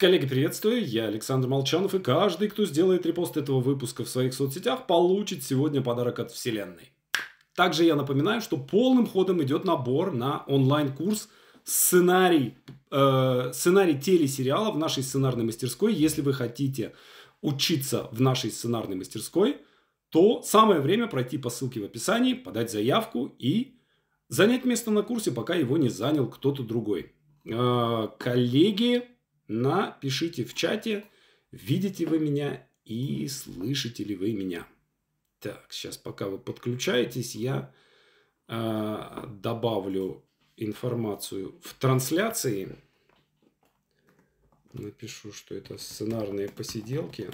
Коллеги, приветствую, я Александр Молчанов, и каждый, кто сделает репост этого выпуска в своих соцсетях, получит сегодня подарок от Вселенной. Также я напоминаю, что полным ходом идет набор на онлайн-курс сценарий, э, сценарий телесериала в нашей сценарной мастерской. Если вы хотите учиться в нашей сценарной мастерской, то самое время пройти по ссылке в описании, подать заявку и занять место на курсе, пока его не занял кто-то другой. Э, коллеги, Напишите в чате, видите вы меня и слышите ли вы меня. Так, сейчас пока вы подключаетесь, я э, добавлю информацию в трансляции. Напишу, что это сценарные посиделки.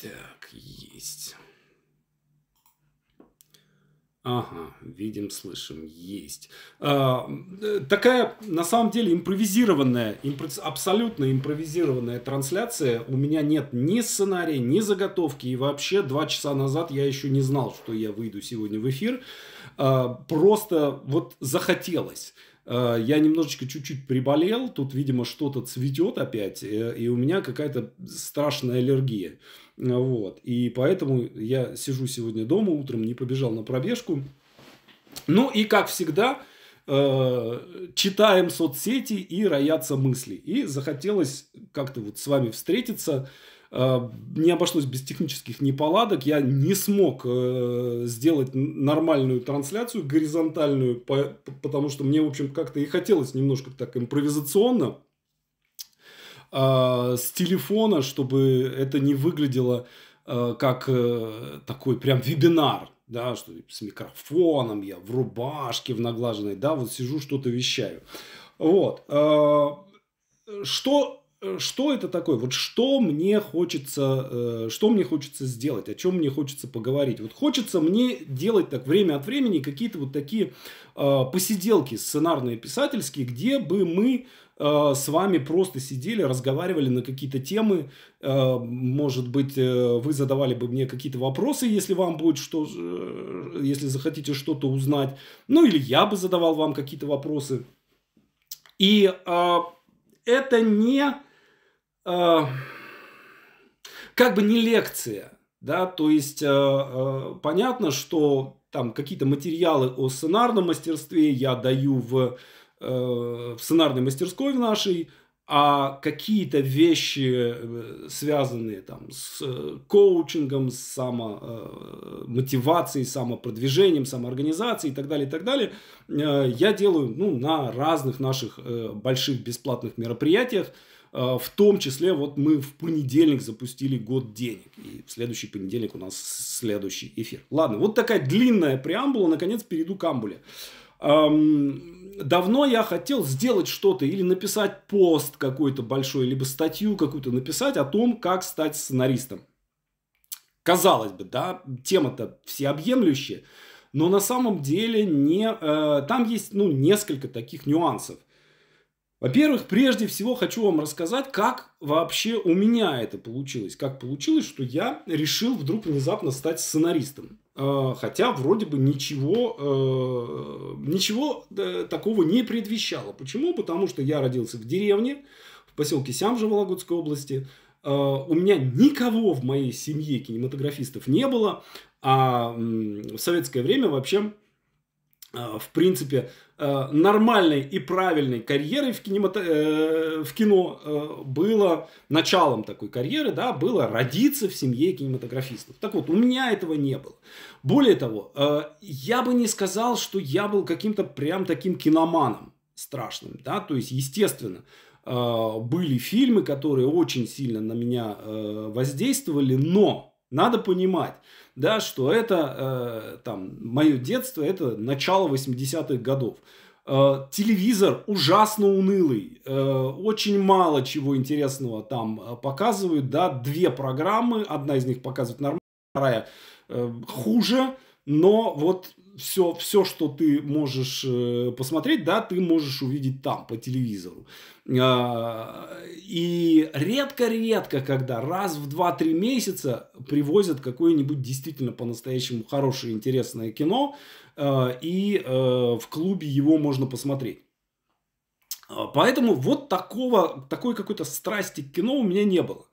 Так. Ага, видим, слышим, есть. А, такая, на самом деле, импровизированная, импро абсолютно импровизированная трансляция. У меня нет ни сценария, ни заготовки. И вообще, два часа назад я еще не знал, что я выйду сегодня в эфир. А, просто вот захотелось. Э, я немножечко чуть-чуть приболел, тут, видимо, что-то цветет опять, э, и у меня какая-то страшная аллергия. Вот. И поэтому я сижу сегодня дома, утром не побежал на пробежку. Ну и, как всегда, э, читаем соцсети и роятся мысли. И захотелось как-то вот с вами встретиться, Э, не обошлось без технических неполадок. Я не смог э, сделать нормальную трансляцию горизонтальную, потому что мне, в общем, как-то и хотелось немножко так импровизационно э, с телефона, чтобы это не выглядело как такой прям вебинар, да, что с микрофоном я в рубашке, в наглаженной, да, вот сижу, что-то вещаю. Вот. Что Э, что это такое? Вот что мне хочется, э, что мне хочется сделать, о чем мне хочется поговорить? Вот хочется мне делать так время от времени какие-то вот такие а, посиделки сценарные писательские, где бы мы а, с вами просто сидели, разговаривали на какие-то темы. А, может быть, э, вы задавали бы мне какие-то вопросы, если вам будет что, если захотите что-то узнать. Ну или я бы задавал вам какие-то вопросы. И это не Э, как бы не лекция, да, то есть э, э, понятно, что там какие-то материалы о сценарном мастерстве я даю в, э, в сценарной мастерской в нашей, а какие-то вещи, э, связанные там, с э, коучингом, с самомотивацией, самопродвижением, самоорганизацией и так далее, и так далее, я делаю ну, на разных наших больших бесплатных мероприятиях. А, в том числе вот мы в понедельник запустили год денег. И в следующий понедельник у нас следующий эфир. Ладно, вот такая длинная преамбула. Наконец перейду к амбуле. Давно я хотел сделать что-то или написать пост какой-то большой, либо статью какую-то написать о том, как стать сценаристом. Казалось бы, да, тема-то всеобъемлющая, но на самом деле не, э, там есть ну, несколько таких нюансов. Во-первых, прежде всего хочу вам рассказать, как вообще у меня это получилось. Как получилось, что я решил вдруг внезапно стать сценаристом. Э, хотя вроде бы ничего, э, ничего э, такого не предвещало. Почему? Потому что я родился в деревне, в поселке Сямжа Вологодской области. У меня никого в моей семье кинематографистов не было. А в советское время вообще в принципе, Э, нормальной и правильной карьерой в, кинемато... э, в кино э, было началом такой карьеры, да, было родиться в семье кинематографистов. Так вот, у меня этого не было. Более того, э, я бы не сказал, что я был каким-то прям таким киноманом страшным, да, то есть, естественно, э, были фильмы, которые очень сильно на меня э, воздействовали, но надо понимать, да, что это э, там мое детство, это начало 80-х годов. Э, телевизор ужасно унылый, э, очень мало чего интересного там э, показывают, да, две программы, одна из них показывает нормально, вторая э, хуже, но вот все, все, что ты можешь э, посмотреть, да, ты можешь увидеть там, по телевизору. А, и редко-редко, когда раз в 2-3 месяца привозят какое-нибудь действительно по-настоящему хорошее, интересное кино, э, и э, в клубе его можно посмотреть. А, поэтому вот такого, такой какой-то страсти к кино у меня не было.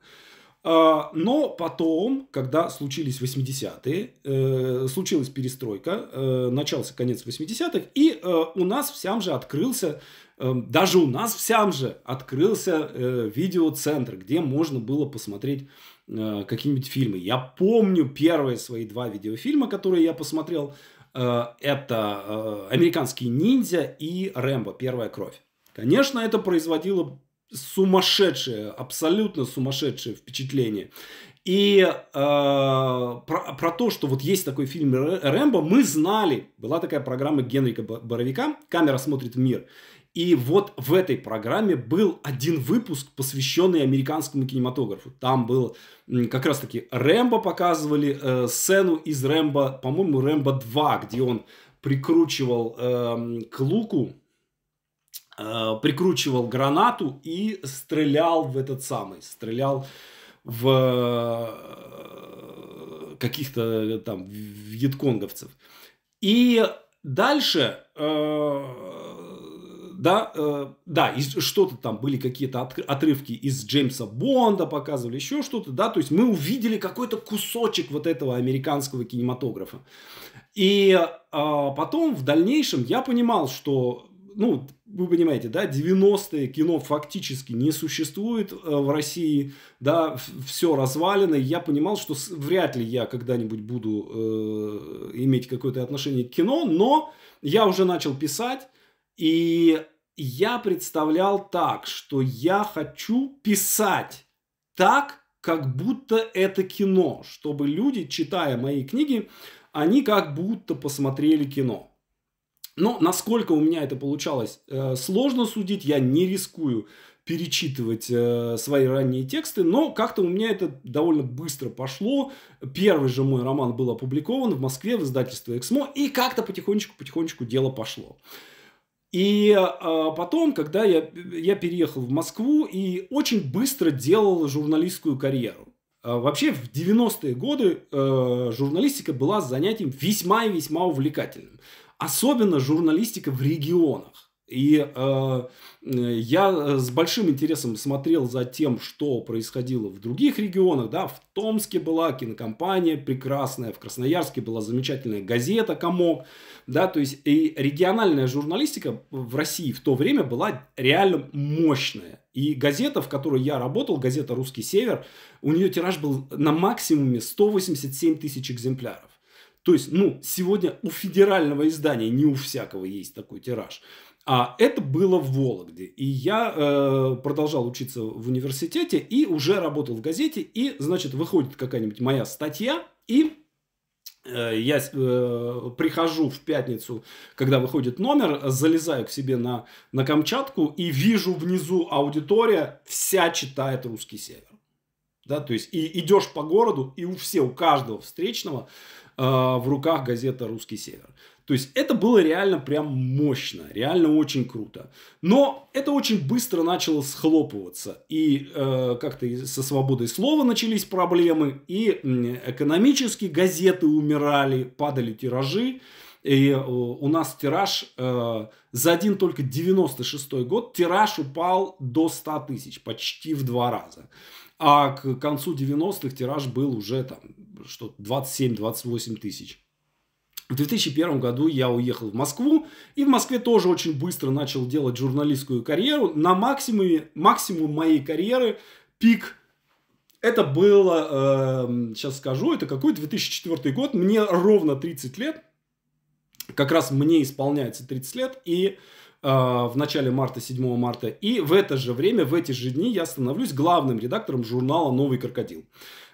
А, но потом, когда случились 80-е, э, случилась перестройка, э, начался конец 80-х, и э, у нас всем же открылся, эм, даже у нас всем же открылся видеоцентр, где можно было посмотреть какие-нибудь фильмы. Я помню первые свои два видеофильма, которые я посмотрел. Это американский ниндзя» и «Рэмбо. Первая кровь». Конечно, это производило сумасшедшее, абсолютно сумасшедшее впечатление. И э, про, про то, что вот есть такой фильм Рэмбо, мы знали. Была такая программа Генрика Боровика «Камера смотрит в мир». И вот в этой программе был один выпуск, посвященный американскому кинематографу. Там был как раз-таки Рэмбо показывали, э, сцену из Рэмбо, по-моему, Рэмбо 2, где он прикручивал э, к луку Э, прикручивал гранату и стрелял в этот самый, стрелял в э, каких-то э, там вьетконговцев. И дальше, да, да, что-то там были какие-то отрывки из Джеймса Бонда показывали, еще что-то, да, то есть мы увидели какой-то кусочек вот этого американского кинематографа. И потом в дальнейшем я понимал, что ну, вы понимаете, да, 90-е кино фактически не существует э, в России, да, все развалено. Я понимал, что вряд ли я когда-нибудь буду э, иметь какое-то отношение к кино, но я уже начал писать, и я представлял так, что я хочу писать так, как будто это кино, чтобы люди, читая мои книги, они как будто посмотрели кино. Но насколько у меня это получалось, э, сложно судить, я не рискую перечитывать э, свои ранние тексты, но как-то у меня это довольно быстро пошло. Первый же мой роман был опубликован в Москве в издательстве «Эксмо», и как-то потихонечку-потихонечку дело пошло. И э, потом, когда я, я переехал в Москву и очень быстро делал журналистскую карьеру. Э, вообще в 90-е годы э, журналистика была занятием весьма и весьма увлекательным. Особенно журналистика в регионах. И э, э я э, с большим интересом смотрел за тем, что происходило в других регионах. Да, в Томске была кинокомпания прекрасная, в Красноярске была замечательная газета «Комок». Да, то есть и региональная журналистика в России в то время была реально мощная. И газета, в которой я работал, газета «Русский север», у нее тираж был на максимуме 187 тысяч экземпляров. То есть, ну, сегодня у федерального издания, не у всякого есть такой тираж. А это было в Вологде. И я э, продолжал учиться в университете и уже работал в газете. И, значит, выходит какая-нибудь моя статья, и э, я э, прихожу в пятницу, когда выходит номер, залезаю к себе на, на Камчатку и вижу внизу аудитория, вся читает русский север. Да, то есть и идешь по городу, и у все, у каждого встречного э, в руках газета «Русский север». То есть это было реально прям мощно, реально очень круто. Но это очень быстро начало схлопываться. И э, как-то со свободой слова начались проблемы, и экономические газеты умирали, падали тиражи. И э, у нас тираж э, за один только 96 год тираж упал до 100 тысяч, почти в два раза а к концу 90-х тираж был уже там что 27-28 тысяч. В 2001 году я уехал в Москву, и в Москве тоже очень быстро начал делать журналистскую карьеру. На максимуме, максимум моей карьеры, пик, это было, э, эм, сейчас скажу, это какой 2004 год, мне ровно 30 лет, как раз мне исполняется 30 лет, и э, Э, в начале марта, 7 марта. И в это же время, в эти же дни я становлюсь главным редактором журнала «Новый крокодил».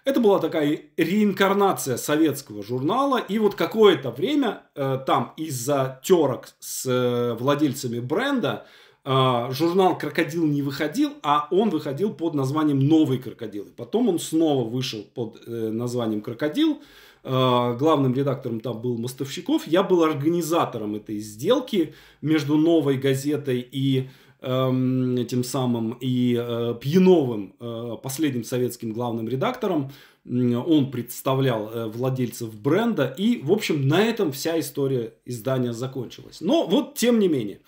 Это была такая реинкарнация советского журнала. И вот какое-то время э, там из-за терок с э, владельцами бренда э, журнал «Крокодил» не выходил, а он выходил под названием «Новый крокодил». И потом он снова вышел под э, названием «Крокодил». Э, главным редактором там был Мостовщиков, я был организатором этой сделки между новой газетой и э, тем самым и э, Пьяновым, э, последним советским главным редактором. Он представлял э, владельцев бренда. И, в общем, на этом вся история издания закончилась. Но вот, тем не менее,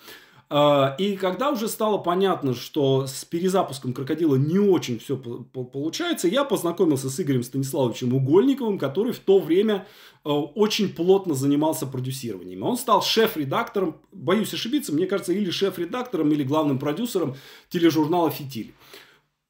а, и когда уже стало понятно, что с перезапуском «Крокодила» не очень все получается, я познакомился с Игорем Станиславовичем Угольниковым, который в то время э, очень плотно занимался продюсированием. Он стал шеф-редактором, боюсь ошибиться, мне кажется, или шеф-редактором, или главным продюсером тележурнала «Фитиль».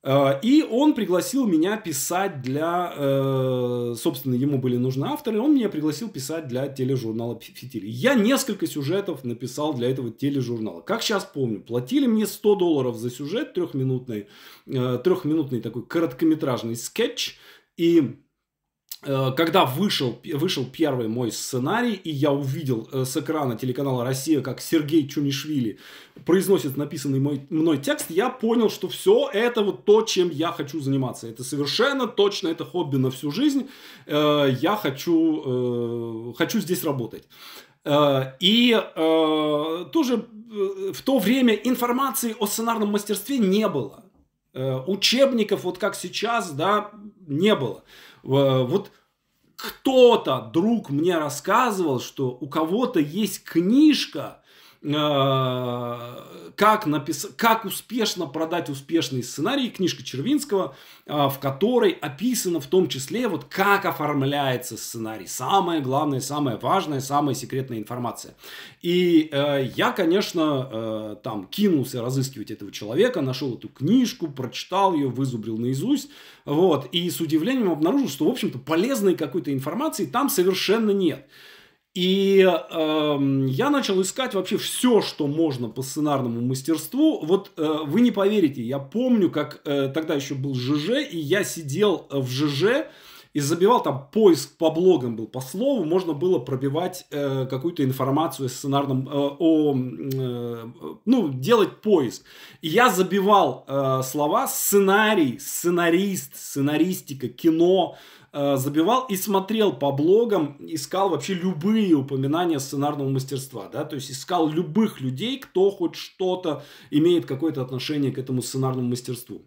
Э, и он пригласил меня писать для... Э, собственно, ему были нужны авторы. Он меня пригласил писать для тележурнала «Фитиль». Я несколько сюжетов написал для этого тележурнала. Как сейчас помню, платили мне 100 долларов за сюжет трехминутный, э, трехминутный такой короткометражный скетч. И Э, когда вышел, вышел первый мой сценарий, и я увидел э, с экрана телеканала «Россия», как Сергей Чунишвили произносит написанный мой, мной текст, я понял, что все это вот то, чем я хочу заниматься. Это совершенно точно, это хобби на всю жизнь. Э, я хочу, хочу здесь работать. И тоже в то время информации о сценарном мастерстве не было. Учебников, вот как сейчас, да, не было вот кто-то, друг мне рассказывал, что у кого-то есть книжка, Э, как, напис... как успешно продать успешный сценарий, книжка Червинского, э, в которой описано в том числе, вот как оформляется сценарий. Самое главное, самое важное, самая секретная информация. И э, я, конечно, э, там кинулся разыскивать этого человека, нашел эту книжку, прочитал ее, вызубрил наизусть. Вот, и с удивлением обнаружил, что, в общем-то, полезной какой-то информации там совершенно нет. И э, я начал искать вообще все, что можно по сценарному мастерству. Вот э, вы не поверите, я помню, как э, тогда еще был ЖЖ, и я сидел э, в ЖЖ и забивал там поиск по блогам был, по слову можно было пробивать э, какую-то информацию о сценарном, э, о, э, ну, делать поиск. И я забивал э, слова сценарий, сценарист, сценаристика, кино, Э, забивал и смотрел по блогам, искал вообще любые упоминания сценарного мастерства, да, то есть искал любых людей, кто хоть что-то имеет какое-то отношение к этому сценарному мастерству.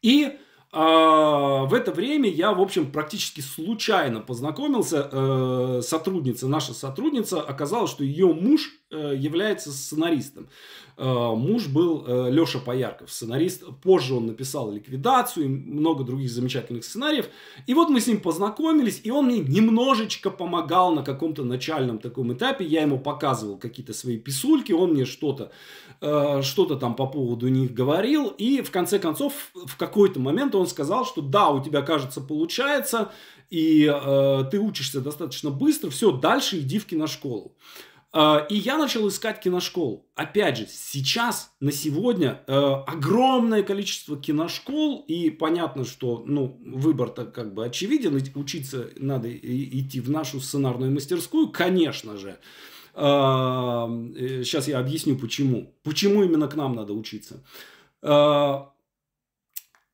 И э, в это время я, в общем, практически случайно познакомился. Э, сотрудница, наша сотрудница, оказалось, что ее муж Э, является сценаристом. Э, муж был э, Леша Поярков, сценарист. Позже он написал «Ликвидацию» и много других замечательных сценариев. И вот мы с ним познакомились, и он мне немножечко помогал на каком-то начальном таком этапе. Я ему показывал какие-то свои писульки, он мне что-то что-то там по поводу них говорил. И в конце концов, в какой-то момент он сказал, что да, у тебя, кажется, получается, и э, ты учишься достаточно быстро, все, дальше иди в киношколу. Э, и я начал искать киношколу. Опять же, сейчас, на сегодня, э, огромное количество киношкол, и понятно, что ну, выбор-то как бы очевиден, учиться надо идти в нашу сценарную мастерскую, конечно же. Э, сейчас я объясню, почему. Почему именно к нам надо учиться.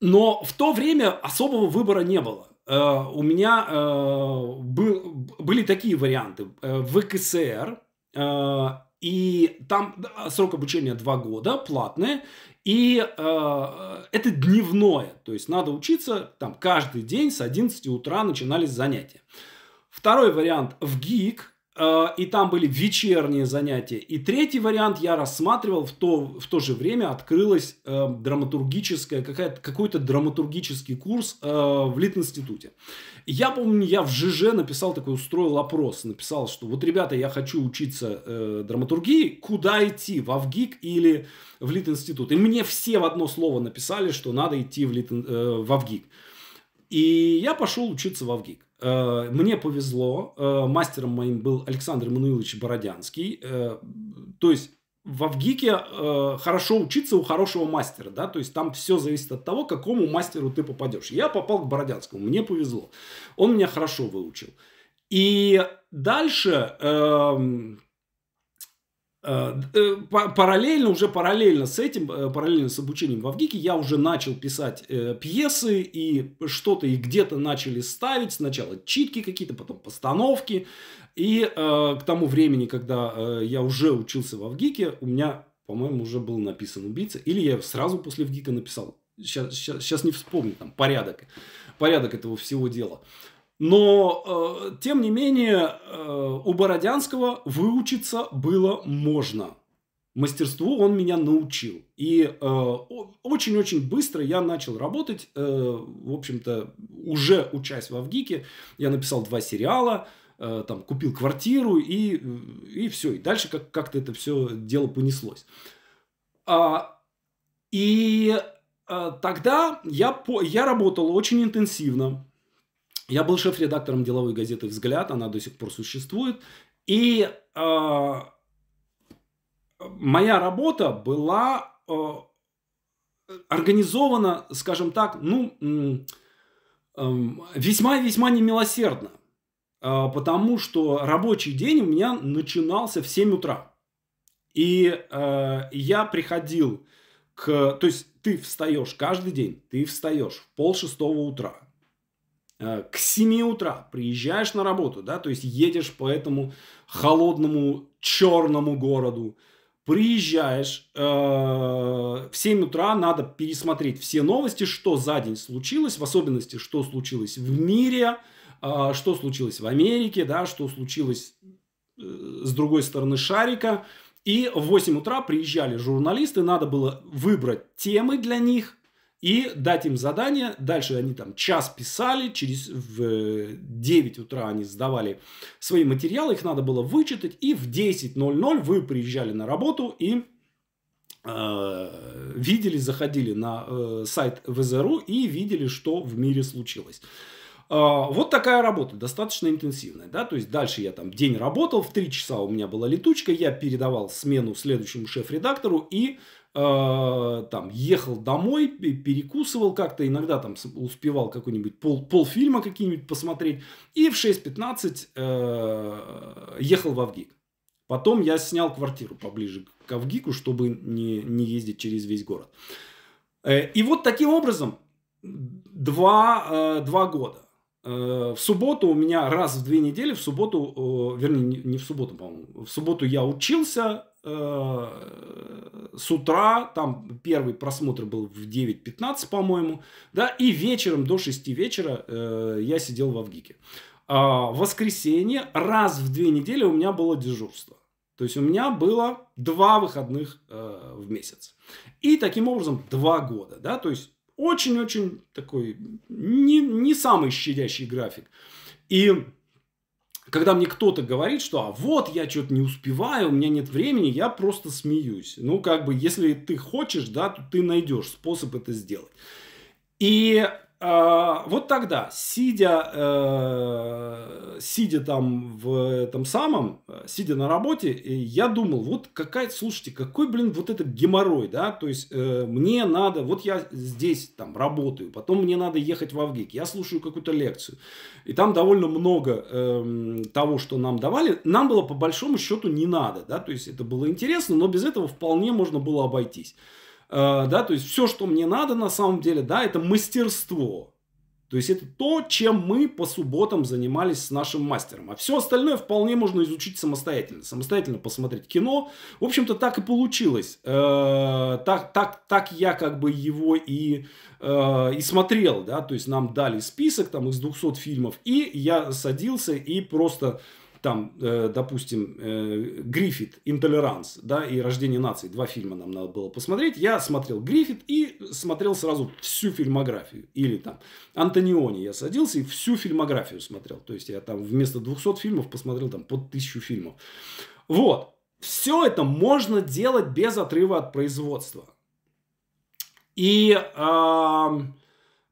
но в то время особого выбора не было. У меня были такие варианты. В КСР Э, и там срок обучения 2 года, платное. И э, это дневное. То есть надо учиться там каждый день с 11 утра начинались занятия. Второй вариант в ГИК. Э, и там были вечерние занятия. И третий вариант я рассматривал. В то, в то же время открылась э, драматургическая, какая-то, какой-то драматургический курс э, в Лит-институте. институте я помню, я в ЖЖ написал такой, устроил опрос. Написал, что вот, ребята, я хочу учиться э, драматургии. Куда идти? В ВГИК или в Лит-институт? И мне все в одно слово написали, что надо идти в, Лит, э, в ВГИК. И я пошел учиться в ВГИК. Э, мне повезло. Э, мастером моим был Александр Мануилович Бородянский. Э, то есть в Авгике э, хорошо учиться у хорошего мастера, да, то есть там все зависит от того, к какому мастеру ты попадешь. Я попал к Бородянскому, мне повезло, он меня хорошо выучил. И дальше э, Э, э, параллельно, уже параллельно с этим, э, параллельно с обучением в Авгике, я уже начал писать э, пьесы и что-то, и где-то начали ставить. Сначала читки какие-то, потом постановки. И э, к тому времени, когда э, я уже учился в Авгике, у меня, по-моему, уже был написан «Убийца». Или я сразу после Авгика написал. Сейчас, сейчас, сейчас не вспомню там порядок, порядок этого всего дела. Э, но, э, тем не менее, э, у Бородянского выучиться было можно. Мастерству он меня научил. И э, очень-очень э, быстро я начал работать. Э, в общем-то, уже учась в Авгике, я написал два сериала, э, там, купил квартиру и, и все. И дальше как- как-то это все дело понеслось. А, и э, тогда я, по- я работал очень интенсивно я был шеф-редактором деловой газеты «Взгляд», она до сих пор существует. И э, моя работа была э, организована, скажем так, ну, весьма-весьма эм, немилосердно. Э, потому что рабочий день у меня начинался в 7 утра. И э, я приходил к... То есть ты встаешь каждый день, ты встаешь в пол шестого утра Э, к 7 утра приезжаешь на работу, да, то есть едешь по этому холодному черному городу, приезжаешь, э, в 7 утра надо пересмотреть все новости, что за день случилось, в особенности, что случилось в мире, э, что случилось в Америке, да, что случилось э, с другой стороны шарика. И в 8 утра приезжали журналисты, надо было выбрать темы для них, и дать им задание. Дальше они там час писали, через в 9 э, утра они сдавали свои материалы, их надо было вычитать, и в 10.00 вы приезжали на работу и э, видели, заходили на э, сайт ВЗРУ и видели, что в мире случилось. А, вот такая работа, достаточно интенсивная, да, то есть дальше я там день работал, в 3 часа у меня была летучка, я передавал смену следующему шеф-редактору и Э, там ехал домой, перекусывал как-то, иногда там успевал какой-нибудь пол, полфильма какие-нибудь посмотреть, и в 6.15 э, ехал в Авгик. Потом я снял квартиру поближе к Авгику, чтобы не, не ездить через весь город. Э, и вот таким образом два, э, два года. Э, в субботу у меня раз в две недели, в субботу, э, вернее, не в субботу, по-моему, в субботу я учился э, с утра, там первый просмотр был в 9.15, по-моему, да, и вечером до 6 вечера я сидел в Авгике. А в воскресенье раз в две недели у меня было дежурство. То есть у меня было два выходных в месяц. И таким образом два года, да, то есть очень-очень такой не, не самый щадящий график. И когда мне кто-то говорит, что а вот я что-то не успеваю, у меня нет времени, я просто смеюсь. Ну, как бы, если ты хочешь, да, то ты найдешь способ это сделать. И а, вот тогда, сидя, э, сидя там в этом самом, э, сидя на работе, я думал, вот какая, слушайте, какой, блин, вот этот геморрой, да, то есть э, мне надо, вот я здесь там работаю, потом мне надо ехать в Авгик, я слушаю какую-то лекцию, и там довольно много э, того, что нам давали, нам было по большому счету не надо, да, то есть это было интересно, но без этого вполне можно было обойтись. Э, да, то есть все, что мне надо на самом деле, да, это мастерство. То есть это то, чем мы по субботам занимались с нашим мастером. А все остальное вполне можно изучить самостоятельно. Самостоятельно посмотреть кино. В общем-то, так и получилось. Э, так, так, так я как бы его и, э, и смотрел. Да? То есть нам дали список там, из 200 фильмов. И я садился и просто там, э, допустим, э, Гриффит, «Интолеранс», да, и «Рождение нации», два фильма нам надо было посмотреть, я смотрел Гриффит и смотрел сразу всю фильмографию. Или там Антониони я садился и всю фильмографию смотрел. То есть, я там вместо 200 фильмов посмотрел там под тысячу фильмов. Вот. Все это можно делать без отрыва от производства. И... Э,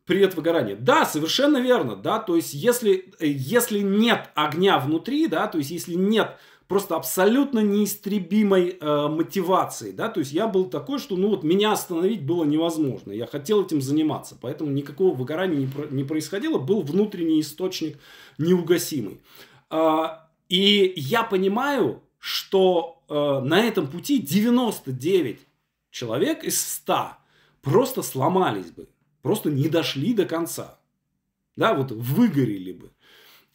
привет выгорание. Да, совершенно верно, да, то есть если, если нет огня внутри, да, то есть если нет просто абсолютно неистребимой э, мотивации, да, то есть я был такой, что, ну вот, меня остановить было невозможно, я хотел этим заниматься, поэтому никакого выгорания не, про, не происходило, был внутренний источник неугасимый. Э, и я понимаю, что э, на этом пути 99 человек из 100 просто сломались бы, просто не дошли до конца. Да, вот выгорели бы.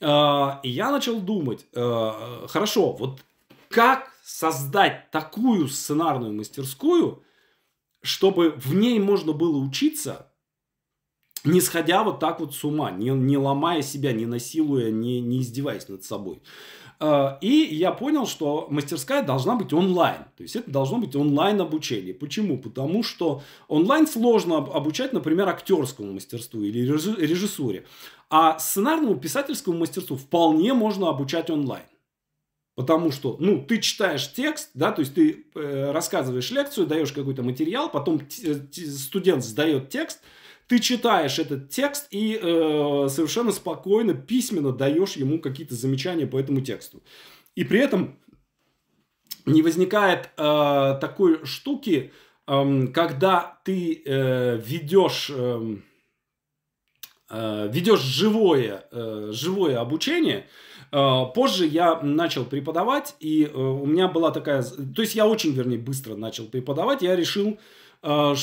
А, и я начал думать, а, хорошо, вот как создать такую сценарную мастерскую, чтобы в ней можно было учиться, не сходя вот так вот с ума, не, не ломая себя, не насилуя, не, не издеваясь над собой. Э, и я понял, что мастерская должна быть онлайн. То есть это должно быть онлайн обучение. Почему? Потому что онлайн сложно обучать, например, актерскому мастерству или режиссуре. А сценарному писательскому мастерству вполне можно обучать онлайн. Потому что, ну, ты читаешь текст, да, то есть ты э, рассказываешь лекцию, даешь какой-то материал, потом э, студент сдает текст, ты читаешь этот текст и э, совершенно спокойно, письменно даешь ему какие-то замечания по этому тексту. И при этом не возникает э, такой штуки, э, когда ты э, ведешь... Эм, э, ведешь живое, э, живое обучение. Э, позже я начал преподавать, и э, у меня была такая... То есть я очень, вернее, быстро начал преподавать. Я решил а, э,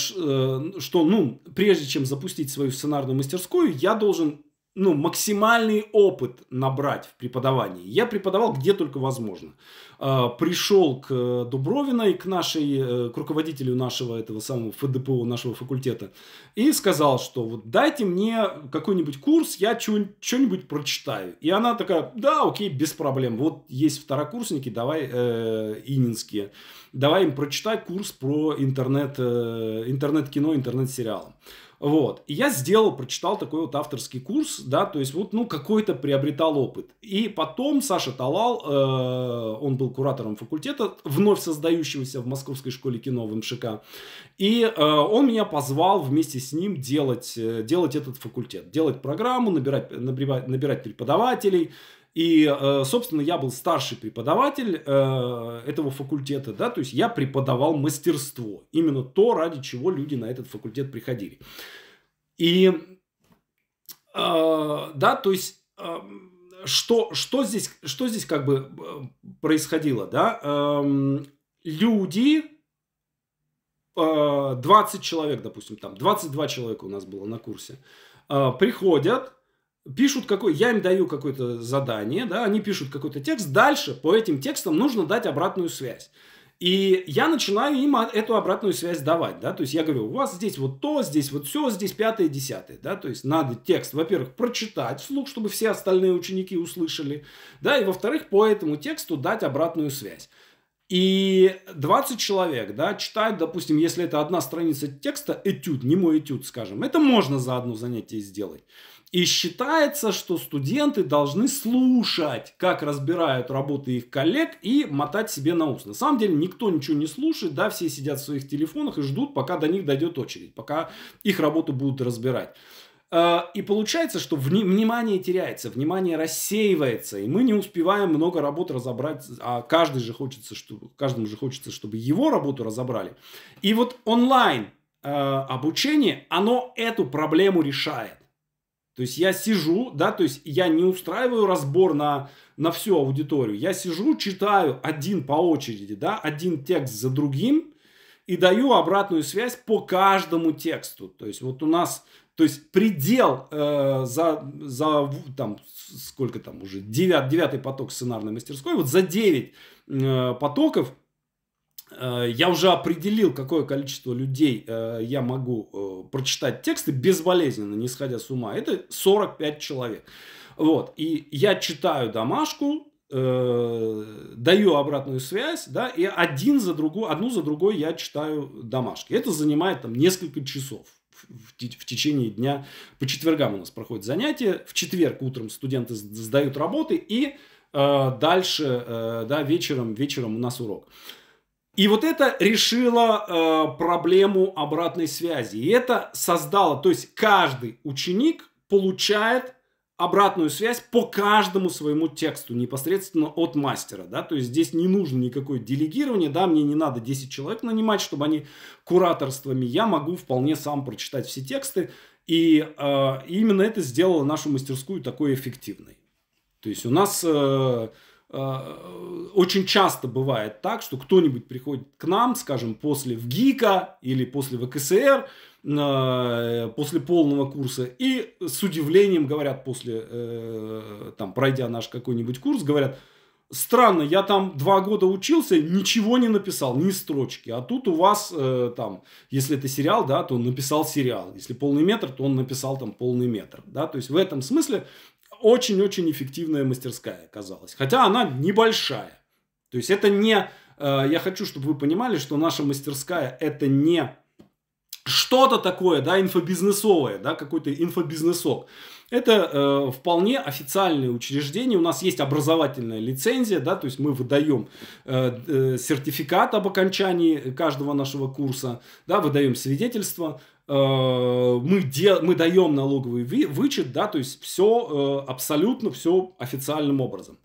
что, ну, прежде чем запустить свою сценарную мастерскую, я должен ну, максимальный опыт набрать в преподавании. Я преподавал где только возможно. А, Пришел к э, Дубровиной, к нашей, э, к руководителю нашего этого самого ФДПО, нашего факультета, и сказал, что вот дайте мне какой-нибудь курс, я что-нибудь прочитаю. И она такая, да, окей, без проблем. Вот есть второкурсники, давай, э, ининские, давай им прочитай курс про интернет, э, интернет-кино, интернет-сериалы. интернет кино интернет сериалы вот. И я сделал, прочитал такой вот авторский курс, да, то есть вот, ну, какой-то приобретал опыт. И потом Саша Талал, э, он был куратором факультета, вновь создающегося в Московской школе кино в МШК, и э, он меня позвал вместе с ним делать, э, делать этот факультет, делать программу, набирать, набирать, набирать преподавателей, и, э, собственно, я был старший преподаватель э, этого факультета, да, то есть я преподавал мастерство, именно то, ради чего люди на этот факультет приходили. И, э, да, то есть что, что, здесь, что здесь как бы происходило, да? Эм, люди, 20 человек, допустим, там, 22 человека у нас было на курсе, приходят, пишут какой, я им даю какое-то задание, да, они пишут какой-то текст, дальше по этим текстам нужно дать обратную связь. И я начинаю им эту обратную связь давать, да, то есть я говорю, у вас здесь вот то, здесь вот все, здесь пятое, десятое, да, то есть надо текст, во-первых, прочитать вслух, чтобы все остальные ученики услышали, да, и во-вторых, по этому тексту дать обратную связь. И 20 человек, да, читают, допустим, если это одна страница текста, этюд, не мой этюд, скажем, это можно за одно занятие сделать. И считается, что студенты должны слушать, как разбирают работы их коллег и мотать себе на ус. На самом деле никто ничего не слушает, да, все сидят в своих телефонах и ждут, пока до них дойдет очередь, пока их работу будут разбирать. Э, и получается, что внимание теряется, внимание рассеивается, и мы не успеваем много работ разобрать, а каждый же хочется, чтобы, каждому же хочется, чтобы его работу разобрали. И вот онлайн э, обучение, оно эту проблему решает. То есть я сижу, да, то есть я не устраиваю разбор на, на всю аудиторию. Я сижу, читаю один по очереди, да, один текст за другим и даю обратную связь по каждому тексту. То есть вот у нас, то есть предел э, за, за там, сколько там уже, девят, девятый поток сценарной мастерской, вот за 9 э, потоков – Э, я уже определил, какое количество людей э, я могу э, прочитать тексты безболезненно, не сходя с ума. Это 45 человек. Вот. И я читаю домашку, даю обратную связь, да, и один за другую, одну за другой я читаю домашки. Это занимает там несколько часов в, течение дня. По четвергам у нас проходит занятие, В четверг утром студенты сдают работы и дальше, э, да, вечером, вечером у нас урок. И вот это решило э, проблему обратной связи. И это создало, то есть каждый ученик получает обратную связь по каждому своему тексту непосредственно от мастера, да, то есть здесь не нужно никакое делегирование, да, мне не надо 10 человек нанимать, чтобы они кураторствами, я могу вполне сам прочитать все тексты, и э, именно это сделало нашу мастерскую такой эффективной. То есть у нас э, Э, очень часто бывает так, что кто-нибудь приходит к нам, скажем, после ВГИКа или после ВКСР, э, после полного курса, и с удивлением говорят после, э, там, пройдя наш какой-нибудь курс, говорят, странно, я там два года учился, ничего не написал, ни строчки. А тут у вас там, если это сериал, да, то он написал сериал. Если полный метр, то он написал там полный метр. Да? То есть в этом смысле очень-очень эффективная мастерская оказалась. Хотя она небольшая. То есть это не... Э, я хочу, чтобы вы понимали, что наша мастерская это не что-то такое, да, инфобизнесовое, да, какой-то инфобизнесок. Это э, вполне официальное учреждение. У нас есть образовательная лицензия, да, то есть мы выдаем э, э, сертификат об окончании каждого нашего курса, да, выдаем свидетельство мы, дел, мы даем налоговый вычет, да, то есть все э, абсолютно все официальным образом.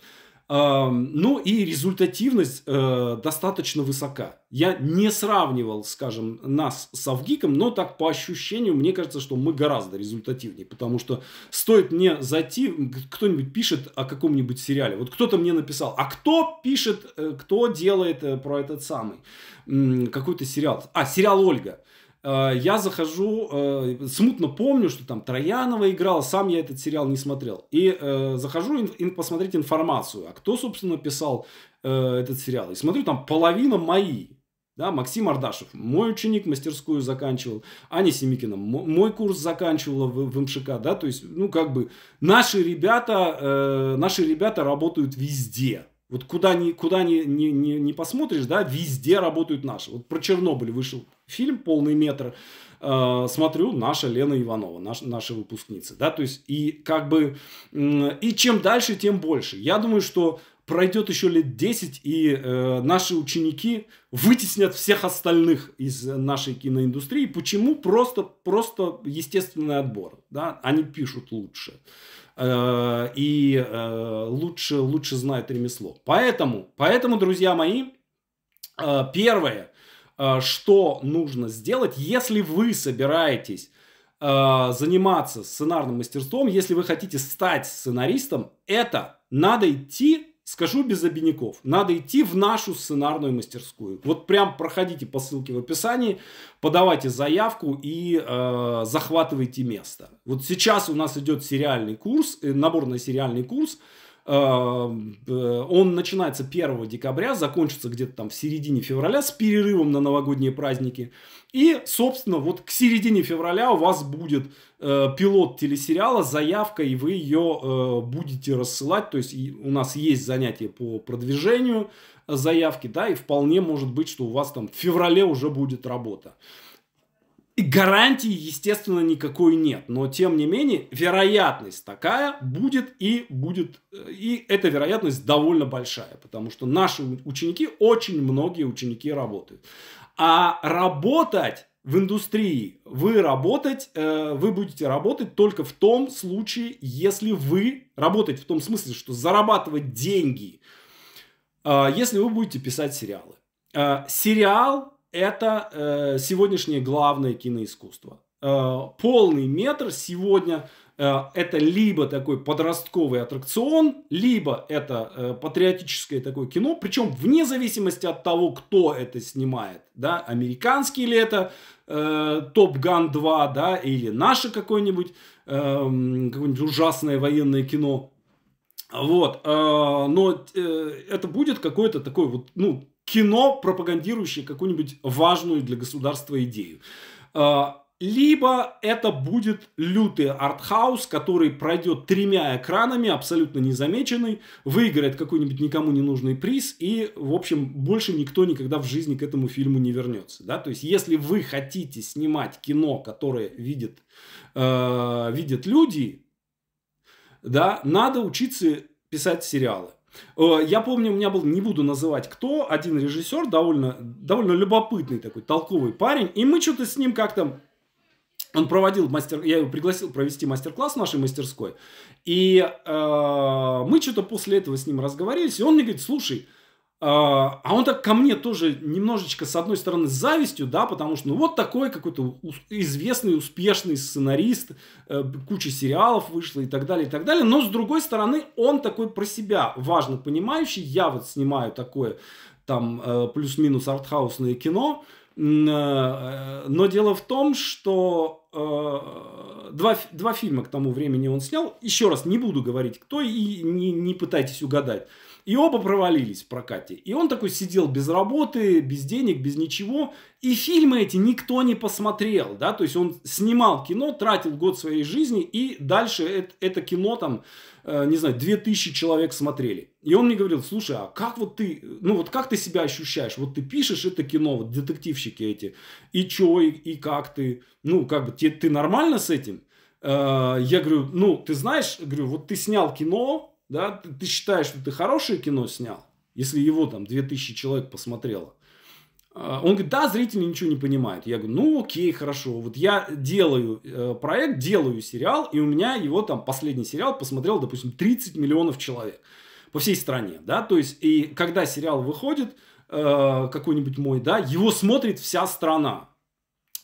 Эм, ну и результативность э, достаточно высока. Я не сравнивал, скажем, нас с Авгиком, но так по ощущению мне кажется, что мы гораздо результативнее, потому что стоит мне зайти, кто-нибудь пишет о каком-нибудь сериале, вот кто-то мне написал, а кто пишет, э, кто делает про этот самый какой-то сериал? А, сериал «Ольга». Э, я захожу, э, смутно помню, что там Троянова играл, сам я этот сериал не смотрел. И э, захожу посмотреть информацию, а кто, собственно, писал этот сериал. И смотрю, там половина мои. Да, Максим Ардашев, мой ученик, мастерскую заканчивал. Аня Семикина, мой курс заканчивала в, в МШК. Да, то есть, ну, как бы, наши ребята, э, наши ребята работают везде. Вот куда ни, куда ни, ни, ни, ни посмотришь, да, везде работают наши. Вот про Чернобыль вышел фильм «Полный метр». Э, смотрю, наша Лена Иванова, наш, наша выпускница. Да, то есть, и как бы... Э, и чем дальше, тем больше. Я думаю, что пройдет еще лет 10, и э, наши ученики вытеснят всех остальных из нашей киноиндустрии. Почему? Просто, просто естественный отбор. Да? Они пишут лучше. Э, Э, и э, лучше, лучше знают ремесло. Поэтому, поэтому, друзья мои, э, первое, что нужно сделать, если вы собираетесь заниматься сценарным мастерством, если вы хотите стать сценаристом, это надо идти Скажу без обиняков, надо идти в нашу сценарную мастерскую. Вот прям проходите по ссылке в описании, подавайте заявку и э, захватывайте место. Вот сейчас у нас идет сериальный курс, э, набор на сериальный курс. Эм, э, он начинается 1 декабря, закончится где-то там в середине февраля с перерывом на новогодние праздники. И, собственно, вот к середине февраля у вас будет э, пилот телесериала, заявка, и вы ее э, будете рассылать. То есть и у нас есть занятия по продвижению заявки, да, и вполне может быть, что у вас там в феврале уже будет работа гарантии, естественно, никакой нет. Но, тем не менее, вероятность такая будет и будет. Э, и эта вероятность довольно большая. Потому что наши ученики, очень многие ученики работают. А работать в индустрии вы работать, э, вы будете работать только в том случае, если вы работать в том смысле, что зарабатывать деньги, а, если вы будете писать сериалы. А, сериал это э, сегодняшнее главное киноискусство. Э, полный метр сегодня э, это либо такой подростковый аттракцион, либо это э, патриотическое такое кино, причем вне зависимости от того, кто это снимает, да, американский ли это Топ Ган 2, да, или наше какое-нибудь э, эм, какое ужасное военное кино. Вот, э, но э, это будет какое-то такое вот, ну, кино, пропагандирующее какую-нибудь важную для государства идею. А, либо это будет лютый артхаус, который пройдет тремя экранами, абсолютно незамеченный, выиграет какой-нибудь никому не нужный приз, и, в общем, больше никто никогда в жизни к этому фильму не вернется. Да? То есть, если вы хотите снимать кино, которое видят, э, видят люди, да, надо учиться писать сериалы. Э, я помню, у меня был, не буду называть кто, один режиссер, довольно, довольно любопытный такой, толковый парень. И мы что-то с ним как-то он проводил мастер, я его пригласил провести мастер-класс в нашей мастерской, и э, мы что-то после этого с ним разговорились, и он мне говорит, слушай, а, а он так ко мне тоже немножечко, с одной стороны, с завистью, да, потому что, ну, вот такой какой-то известный, успешный сценарист, э, куча сериалов вышло и так далее, и так далее, но, с другой стороны, он такой про себя, важно понимающий, я вот снимаю такое, там, э, плюс-минус артхаусное кино, э, но дело в том, что два, два фильма к тому времени он снял. Еще раз, не буду говорить, кто, и не, не пытайтесь угадать. И оба провалились в прокате. И он такой сидел без работы, без денег, без ничего. И фильмы эти никто не посмотрел, да, то есть он снимал кино, тратил год своей жизни, и дальше это, это кино там, э, не знаю, 2000 человек смотрели. И он мне говорил, слушай, а как вот ты, ну вот как ты себя ощущаешь? Вот ты пишешь это кино, вот детективщики эти, и чё, и, и как ты, ну как бы, ты ты нормально с этим? Э, я говорю, ну ты знаешь, говорю, вот ты снял кино, да, ты, ты считаешь, что ты хорошее кино снял, если его там 2000 человек посмотрело. А, он говорит, да, зрители ничего не понимают. Я говорю, ну окей, хорошо. Вот я делаю э, проект, делаю сериал, и у меня его там последний сериал посмотрел, допустим, 30 миллионов человек по всей стране, да, то есть, и когда сериал выходит, э, какой-нибудь мой, да, его смотрит вся страна,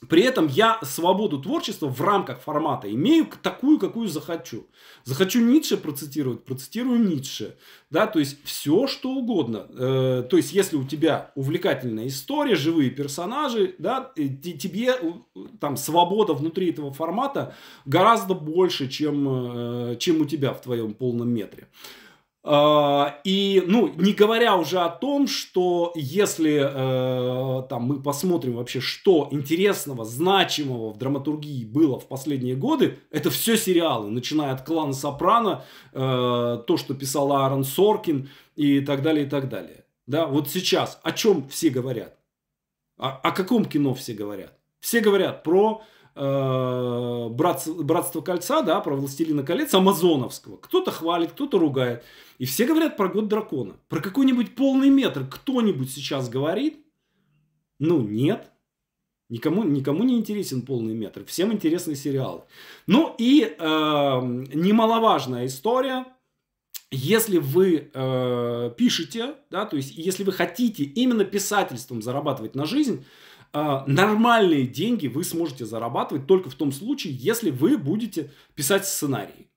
при этом я свободу творчества в рамках формата имею такую, какую захочу. Захочу Ницше процитировать, процитирую Ницше. Да, то есть все, что угодно. Э, то есть если у тебя увлекательная история, живые персонажи, да, тебе там свобода внутри этого формата гораздо больше, чем, э, чем у тебя в твоем полном метре. Э, а, и, ну, не говоря уже о том, что если э, там мы посмотрим вообще, что интересного, значимого в драматургии было в последние годы, это все сериалы, начиная от «Клана Сопрано», э, то, что писал Аарон Соркин и так далее, и так далее. Да, вот сейчас о чем все говорят? О, о каком кино все говорят? Все говорят про Э, братство, братство кольца, да, про властелина колец амазоновского. Кто-то хвалит, кто-то ругает. И все говорят про год дракона. Про какой-нибудь полный метр кто-нибудь сейчас говорит? Ну, нет. Никому, никому не интересен полный метр. Всем интересны сериалы. Ну и э, немаловажная история. Если вы э, пишете, да, то есть если вы хотите именно писательством зарабатывать на жизнь, а, нормальные деньги вы сможете зарабатывать только в том случае, если вы будете писать сценарии.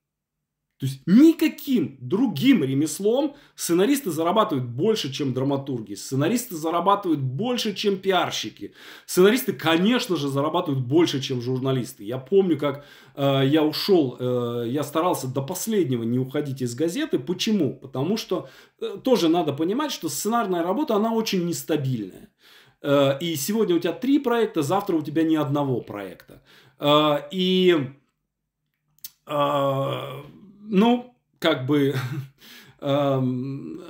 То есть никаким другим ремеслом сценаристы зарабатывают больше, чем драматурги. Сценаристы зарабатывают больше, чем пиарщики. Сценаристы, конечно же, зарабатывают больше, чем журналисты. Я помню, как э, я ушел, э, я старался до последнего не уходить из газеты. Почему? Потому что э, тоже надо понимать, что сценарная работа, она очень нестабильная. Э, и сегодня у тебя три проекта, завтра у тебя ни одного проекта. Э, и, э, ну, как бы, эм,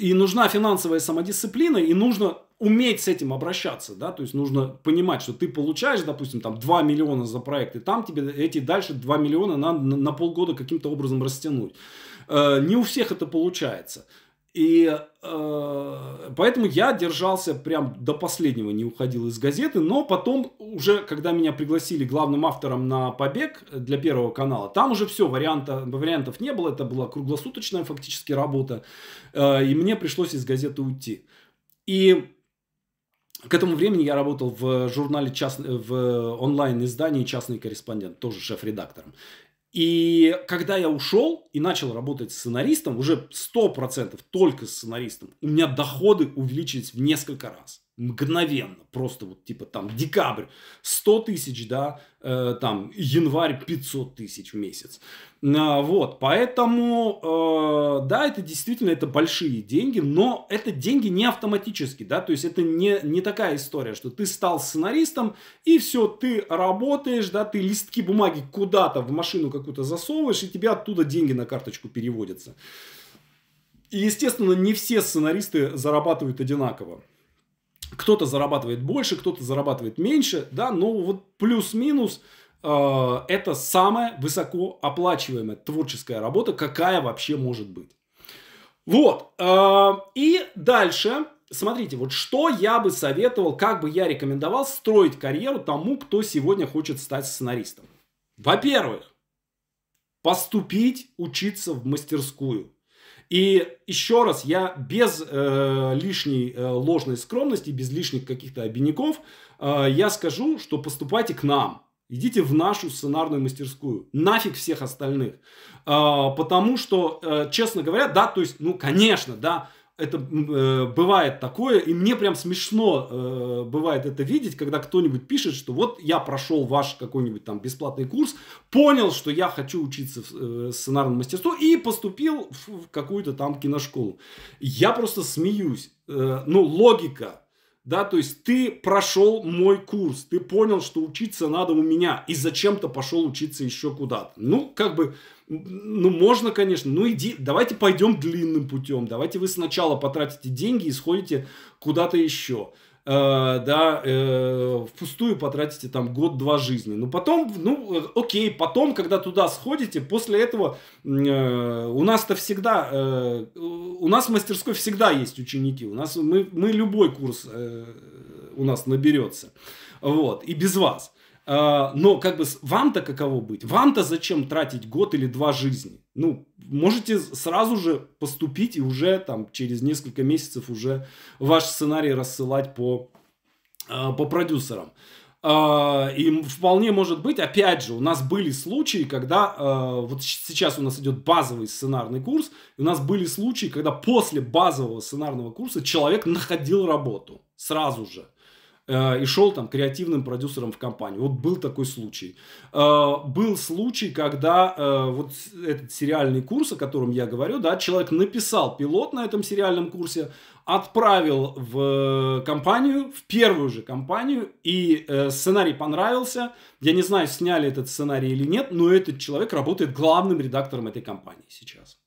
и нужна финансовая самодисциплина, и нужно уметь с этим обращаться, да, то есть нужно понимать, что ты получаешь, допустим, там 2 миллиона за проект, и там тебе эти дальше 2 миллиона надо на, полгода каким-то образом растянуть. не у всех это получается. И э, поэтому я держался прям до последнего, не уходил из газеты. Но потом уже, когда меня пригласили главным автором на побег для Первого канала, там уже все, варианта, вариантов не было. Это была круглосуточная фактически работа. Э, и мне пришлось из газеты уйти. И к этому времени я работал в журнале, част... в онлайн-издании «Частный корреспондент», тоже шеф-редактором. И когда я ушел и начал работать сценаристом, уже 100% только сценаристом, у меня доходы увеличились в несколько раз мгновенно, просто вот типа там декабрь 100 тысяч, да, э, там январь 500 тысяч в месяц. А, вот, поэтому, э, да, это действительно, это большие деньги, но это деньги не автоматически, да, то есть это не, не такая история, что ты стал сценаристом и все, ты работаешь, да, ты листки бумаги куда-то в машину какую-то засовываешь и тебе оттуда деньги на карточку переводятся. И, естественно, не все сценаристы зарабатывают одинаково кто-то зарабатывает больше, кто-то зарабатывает меньше, да, но вот плюс-минус э, это самая высокооплачиваемая творческая работа, какая вообще может быть. Вот, э, и дальше, смотрите, вот что я бы советовал, как бы я рекомендовал строить карьеру тому, кто сегодня хочет стать сценаристом. Во-первых, поступить учиться в мастерскую. И еще раз, я без э, лишней э, ложной скромности, без лишних каких-то обиняков, э, я скажу, что поступайте к нам. Идите в нашу сценарную мастерскую. Нафиг всех остальных. Э, потому что, э, честно говоря, да, то есть, ну, конечно, да, это э, бывает такое, и мне прям смешно э, бывает это видеть, когда кто-нибудь пишет, что вот я прошел ваш какой-нибудь там бесплатный курс, понял, что я хочу учиться в э, сценарном мастерстве и поступил в, в какую-то там киношколу. Я просто смеюсь. Э, ну, логика да, то есть ты прошел мой курс, ты понял, что учиться надо у меня, и зачем-то пошел учиться еще куда-то. Ну, как бы, ну, можно, конечно, ну, иди, давайте пойдем длинным путем, давайте вы сначала потратите деньги и сходите куда-то еще. Э, да, э, впустую потратите там год-два жизни. Но ну, потом, ну, окей, потом, когда туда сходите, после этого э, у нас-то всегда, э, у нас в мастерской всегда есть ученики. У нас, мы, мы любой курс э, у нас наберется. Вот, и без вас. А, но как бы вам-то каково быть? Вам-то зачем тратить год или два жизни? Ну, можете сразу же поступить и уже там через несколько месяцев уже ваш сценарий рассылать по, а, по продюсерам. А, и вполне может быть, опять же, у нас были случаи, когда вот сейчас у нас идет базовый сценарный курс, и у нас были случаи, когда после базового сценарного курса человек находил работу сразу же. Э, и шел там креативным продюсером в компанию. Вот был такой случай. Э, был случай, когда э, вот этот сериальный курс, о котором я говорю, да, человек написал пилот на этом сериальном курсе, отправил в компанию, в первую же компанию, и сценарий понравился. Я не знаю, сняли этот сценарий или нет, но этот человек работает главным редактором этой компании сейчас.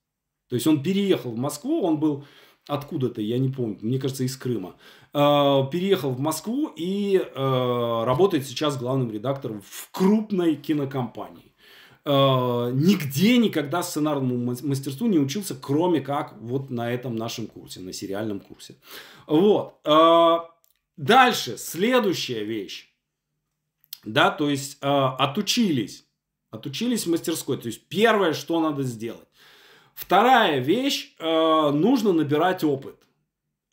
То есть он переехал в Москву, он был откуда-то, я не помню, мне кажется, из Крыма. Э, переехал в Москву и э, работает сейчас главным редактором в крупной кинокомпании э, нигде никогда сценарному мастерству не учился, кроме как вот на этом нашем курсе, на сериальном курсе. Вот. Дальше, следующая вещь. Да, то есть отучились. Отучились в мастерской. То есть первое, что надо сделать. Вторая вещь, нужно набирать опыт.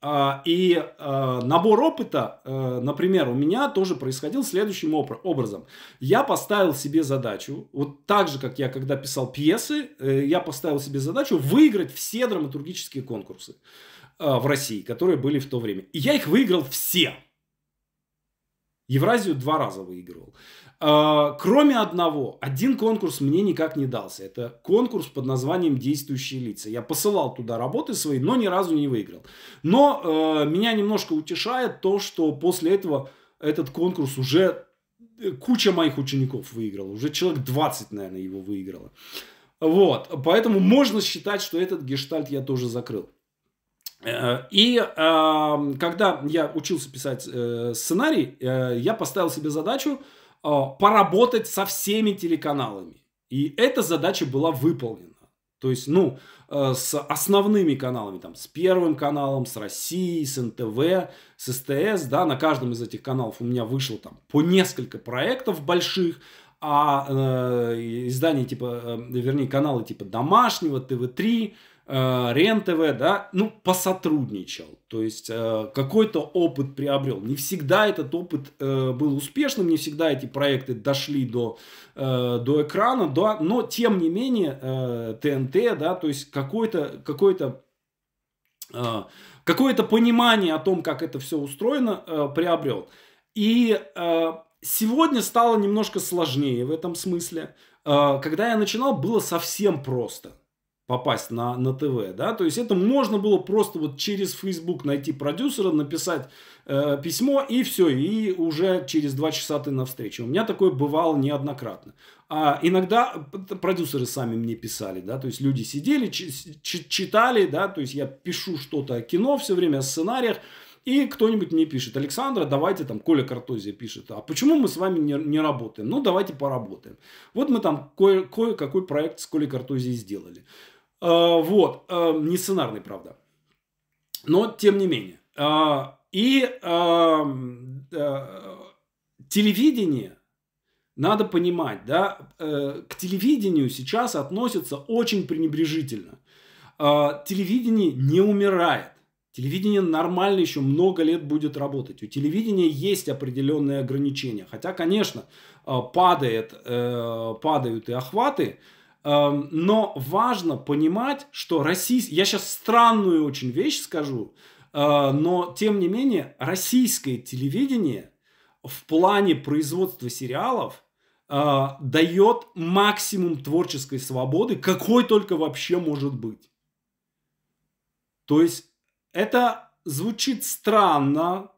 А, и а, набор опыта, э, например, у меня тоже происходил следующим образом. Я поставил себе задачу, вот так же, как я когда писал пьесы, э, я поставил себе задачу выиграть все драматургические конкурсы э, в России, которые были в то время. И я их выиграл все. Евразию два раза выигрывал. А, кроме одного, один конкурс мне никак не дался. Это конкурс под названием «Действующие лица». Я посылал туда работы свои, но ни разу не выиграл. Но э, меня немножко утешает то, что после этого этот конкурс уже э, куча моих учеников выиграла. Уже человек 20, наверное, его выиграло. Вот, поэтому можно считать, что этот гештальт я тоже закрыл. Э, и э, когда я учился писать э, сценарий, э, я поставил себе задачу – а, поработать со всеми телеканалами. И эта задача была выполнена. То есть, ну, э, с основными каналами, там, с Первым каналом, с Россией, с НТВ, с СТС, да, на каждом из этих каналов у меня вышло там по несколько проектов больших, а э, издания типа, э, вернее, каналы типа Домашнего, ТВ-3, Э, РЕН-ТВ, да, ну, посотрудничал, то есть э, какой-то опыт приобрел. Не всегда этот опыт э, был успешным, не всегда эти проекты дошли до, до экрана, да, но тем не менее ТНТ, да, то есть какой-то какой то какое-то понимание о том, как это все устроено, приобрел. И сегодня стало немножко сложнее в этом смысле. Когда я начинал, было совсем просто попасть на, на ТВ, да, то есть это можно было просто вот через Facebook найти продюсера, написать э, письмо и все, и уже через два часа ты на встрече. У меня такое бывало неоднократно. А иногда продюсеры сами мне писали, да, то есть люди сидели, читали, да, то есть я пишу что-то о кино все время, о сценариях, и кто-нибудь мне пишет, Александра, давайте там, Коля Картозия пишет, а почему мы с вами не, не работаем? Ну, давайте поработаем. Вот мы там кое-какой кое проект с Колей Картозией сделали. А, вот, а, не сценарный, правда. Но, тем не менее. А, и телевидение, надо понимать, да, э, к телевидению сейчас относятся очень пренебрежительно. Телевидение не умирает. Телевидение нормально еще много лет будет работать. У телевидения есть определенные ограничения. Хотя, конечно, падает, э, падают и охваты, Эм, но важно понимать, что российский... Я сейчас странную очень вещь скажу, э, но тем не менее российское телевидение в плане производства сериалов э, дает максимум творческой свободы, какой только вообще может быть. То есть это звучит странно,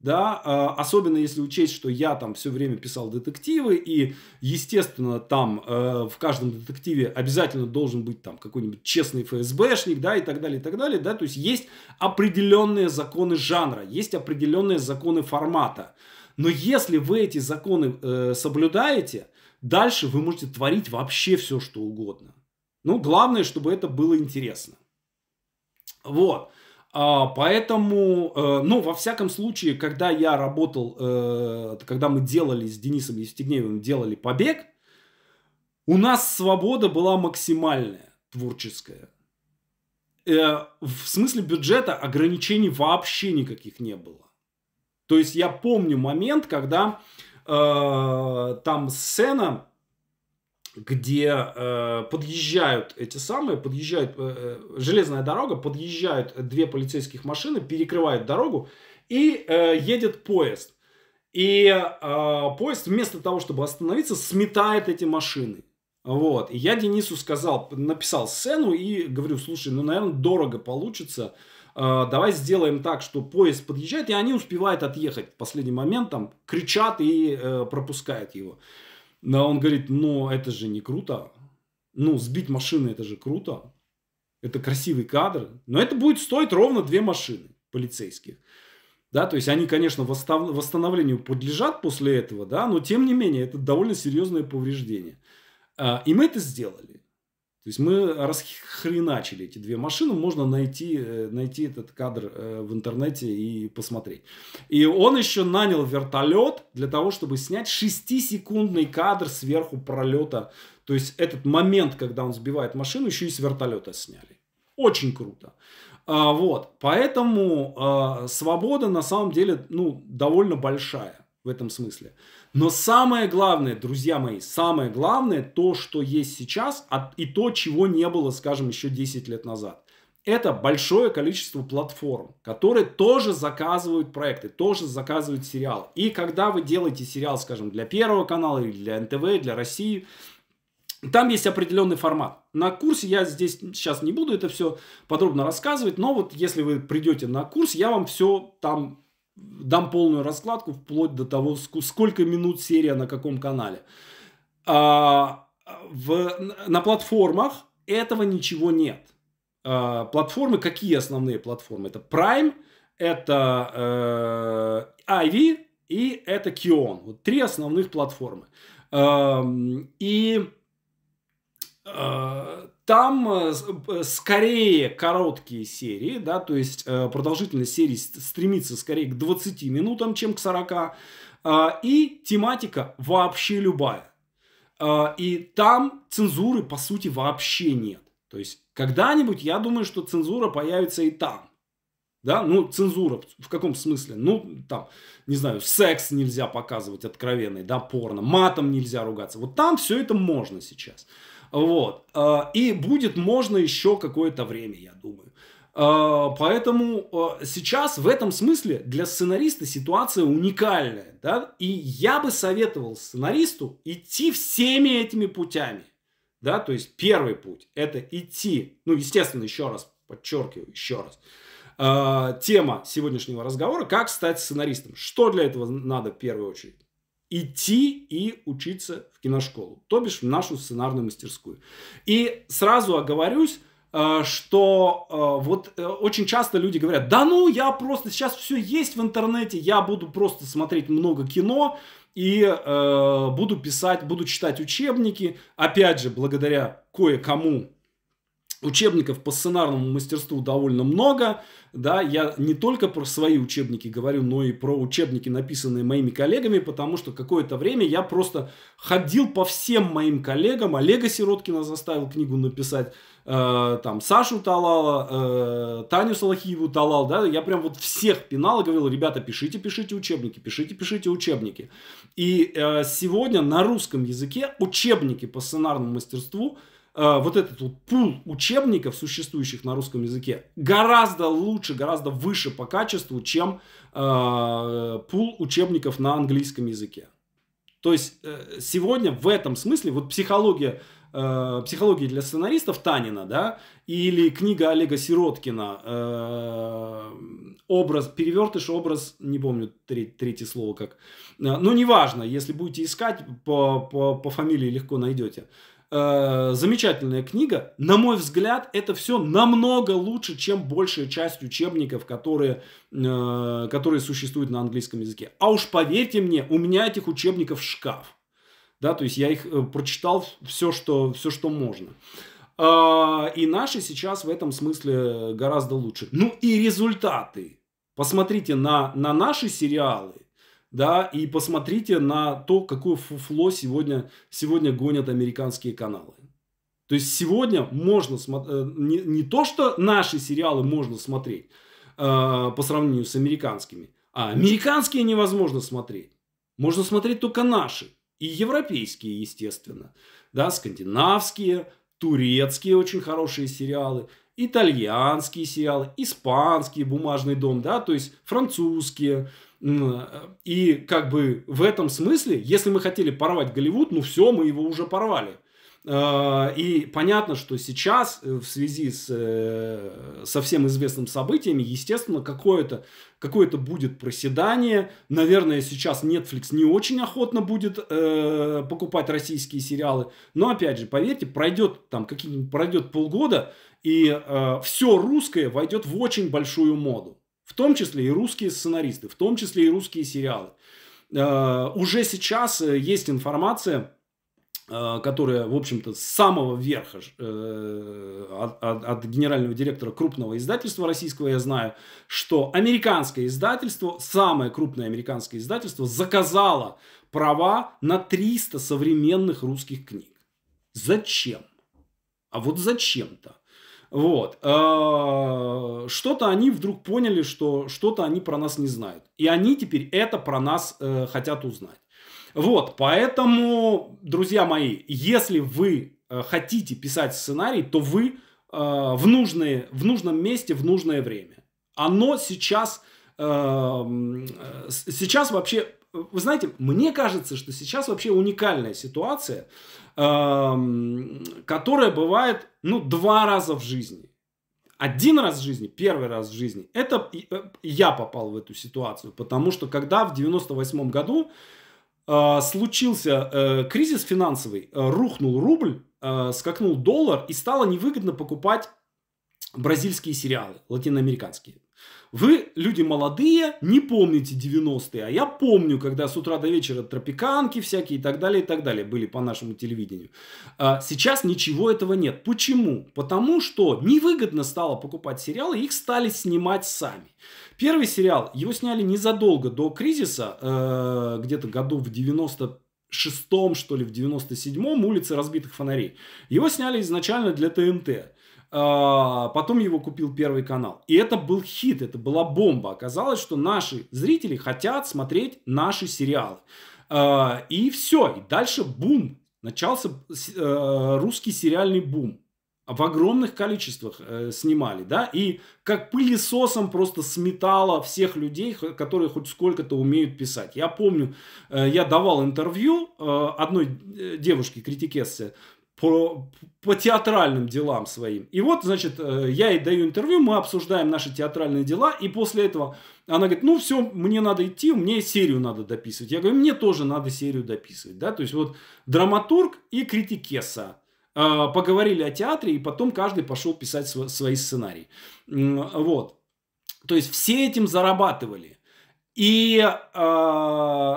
да, а, особенно если учесть, что я там все время писал детективы, и, естественно, там э, в каждом детективе обязательно должен быть там какой-нибудь честный ФСБшник, да, и так далее, и так далее, да, то есть есть определенные законы жанра, есть определенные законы формата, но если вы эти законы э, соблюдаете, дальше вы можете творить вообще все, что угодно. Ну, главное, чтобы это было интересно. Вот. А, поэтому, э, ну, во всяком случае, когда я работал, э, когда мы делали с Денисом Евстигнеевым, делали побег, у нас свобода была максимальная, творческая. Э, в смысле бюджета ограничений вообще никаких не было. То есть я помню момент, когда там сцена где э, подъезжают эти самые, подъезжают, э, э, железная дорога, подъезжают две полицейских машины, перекрывают дорогу, и э, едет поезд. И э, поезд вместо того, чтобы остановиться, сметает эти машины. Вот. И я Денису сказал, написал сцену и говорю, слушай, ну, наверное, дорого получится. Э, давай сделаем так, что поезд подъезжает, и они успевают отъехать в последний момент, там, кричат и э, пропускают его. Но он говорит, но это же не круто. Ну, сбить машины это же круто. Это красивый кадр. Но это будет стоить ровно две машины полицейских. Да, то есть они, конечно, восстановлению подлежат после этого, да, но тем не менее это довольно серьезное повреждение. А, и мы это сделали. То есть мы расхреначили эти две машины, можно найти, э, найти этот кадр э, в интернете и посмотреть. И он еще нанял вертолет для того, чтобы снять 6-секундный кадр сверху пролета. То есть этот момент, когда он сбивает машину, еще и с вертолета сняли. Очень круто. А, вот, поэтому а, свобода на самом деле ну, довольно большая в этом смысле. Но самое главное, друзья мои, самое главное, то, что есть сейчас, а, и то, чего не было, скажем, еще 10 лет назад это большое количество платформ, которые тоже заказывают проекты, тоже заказывают сериал. И когда вы делаете сериал, скажем, для Первого канала или для НТВ, для России, там есть определенный формат. На курсе я здесь сейчас не буду это все подробно рассказывать, но вот если вы придете на курс, я вам все там дам полную раскладку вплоть до того, сколько минут серия на каком канале. А, в, на платформах этого ничего нет. А, платформы, какие основные платформы? Это Prime, это э, Ivy и это Kion. Вот три основных платформы. Э, и э, там э, э, скорее короткие серии, да, то есть э, продолжительность серии стремится скорее к 20 минутам, чем к 40. И тематика вообще любая. И там цензуры, по сути, вообще нет. То есть, когда-нибудь, я думаю, что цензура появится и там. Да, ну, цензура в каком смысле? Ну, там, не знаю, секс нельзя показывать откровенный, да, порно, матом нельзя ругаться. Вот там все это можно сейчас. Вот. А, и будет можно еще какое-то время, я думаю. А, поэтому а, сейчас в этом смысле для сценариста ситуация уникальная. Да? И я бы советовал сценаристу идти всеми этими путями. Да? То есть первый путь – это идти, ну, естественно, еще раз подчеркиваю, еще раз, тема сегодняшнего разговора – как стать сценаристом. Что для этого надо в первую очередь? идти и учиться в киношколу, то бишь в нашу сценарную мастерскую. И сразу оговорюсь, э, что э, вот э, очень часто люди говорят, да ну, я просто сейчас все есть в интернете, я буду просто смотреть много кино и э, буду писать, буду читать учебники. Опять же, благодаря кое-кому Учебников по сценарному мастерству довольно много, да, я не только про свои учебники говорю, но и про учебники, написанные моими коллегами, потому что какое-то время я просто ходил по всем моим коллегам, Олега Сироткина заставил книгу написать, э, там, Сашу Талала, э, Таню Салахиеву Талал, да, я прям вот всех пинал и говорил, ребята, пишите, пишите учебники, пишите, пишите учебники. И э, сегодня на русском языке учебники по сценарному мастерству – Э, вот этот вот пул учебников, существующих на русском языке, гораздо лучше, гораздо выше по качеству, чем э, пул учебников на английском языке. То есть э, сегодня в этом смысле вот психология, э, психология для сценаристов Танина, да, или книга Олега Сироткина э, образ, перевертыш образ, не помню третье слово как, э, но ну, неважно, если будете искать по, по, по фамилии легко найдете. Э, замечательная книга. На мой взгляд, это все намного лучше, чем большая часть учебников, которые, э, которые существуют на английском языке. А уж поверьте мне, у меня этих учебников шкаф. Да, то есть я их э, прочитал все, что, все, что можно. Э, и наши сейчас в этом смысле гораздо лучше. Ну и результаты. Посмотрите на, на наши сериалы да, и посмотрите на то, какое фуфло сегодня, сегодня гонят американские каналы. То есть сегодня можно смотреть, э, не, не то, что наши сериалы можно смотреть э, по сравнению с американскими, а американские невозможно смотреть. Можно смотреть только наши. И европейские, естественно. Да, скандинавские, турецкие очень хорошие сериалы, итальянские сериалы, испанские, бумажный дом, да, то есть французские, Э, и как бы в этом смысле, если мы хотели порвать Голливуд, ну все, мы его уже порвали. Э, и понятно, что сейчас э, в связи с, со всем известным событиями, естественно, какое-то какое будет проседание. Наверное, сейчас Netflix не очень охотно будет э, покупать российские сериалы. Но опять же, поверьте, пройдет там какие нибудь пройдет полгода, и э, все русское войдет в очень большую моду. В том числе и русские сценаристы, в том числе и русские сериалы. Э, уже сейчас э, есть информация, э, которая, в общем-то, с самого верха от, от, от генерального директора крупного издательства российского я знаю, что американское издательство, самое крупное американское издательство, заказало права на 300 современных русских книг. Зачем? А вот зачем-то? Вот. А, что-то они вдруг поняли, что что-то они про нас не знают. И они теперь это про нас э, хотят узнать. Вот, поэтому, друзья мои, если вы э, хотите писать сценарий, то вы э, в, нужные, в нужном месте, в нужное время. Оно сейчас, сейчас вообще вы знаете, мне кажется, что сейчас вообще уникальная ситуация, эм, которая бывает, ну, два раза в жизни. Один раз в жизни, первый раз в жизни, это э, я попал в эту ситуацию, потому что когда в 98 году э, случился э, кризис финансовый, рухнул рубль, скакнул доллар и стало невыгодно покупать бразильские сериалы, латиноамериканские. Вы, люди молодые, не помните 90-е, а я помню, когда с утра до вечера тропиканки всякие и так далее, и так далее были по нашему телевидению. А, сейчас ничего этого нет. Почему? Потому что невыгодно стало покупать сериалы, их стали снимать сами. Первый сериал, его сняли незадолго до кризиса, э, где-то году в 90 шестом, что ли, в 97-м «Улицы разбитых фонарей». Его сняли изначально для ТНТ. А, потом его купил Первый канал. И это был хит, это была бомба. Оказалось, что наши зрители хотят смотреть наши сериалы. А, и все. И дальше бум. Начался э, русский сериальный бум в огромных количествах э, снимали, да, и как пылесосом просто сметало всех людей, которые хоть сколько-то умеют писать. Я помню, э, я давал интервью одной девушке, критикессе, по, по театральным делам своим. И вот, значит, э, я ей даю интервью, мы обсуждаем наши театральные дела, и после этого она говорит, ну все, мне надо идти, мне серию надо дописывать. Я говорю, мне тоже надо серию дописывать, да, то есть вот драматург и критикеса э, поговорили о театре, и потом каждый пошел писать свои сценарии. Вот. То есть все этим зарабатывали. И э,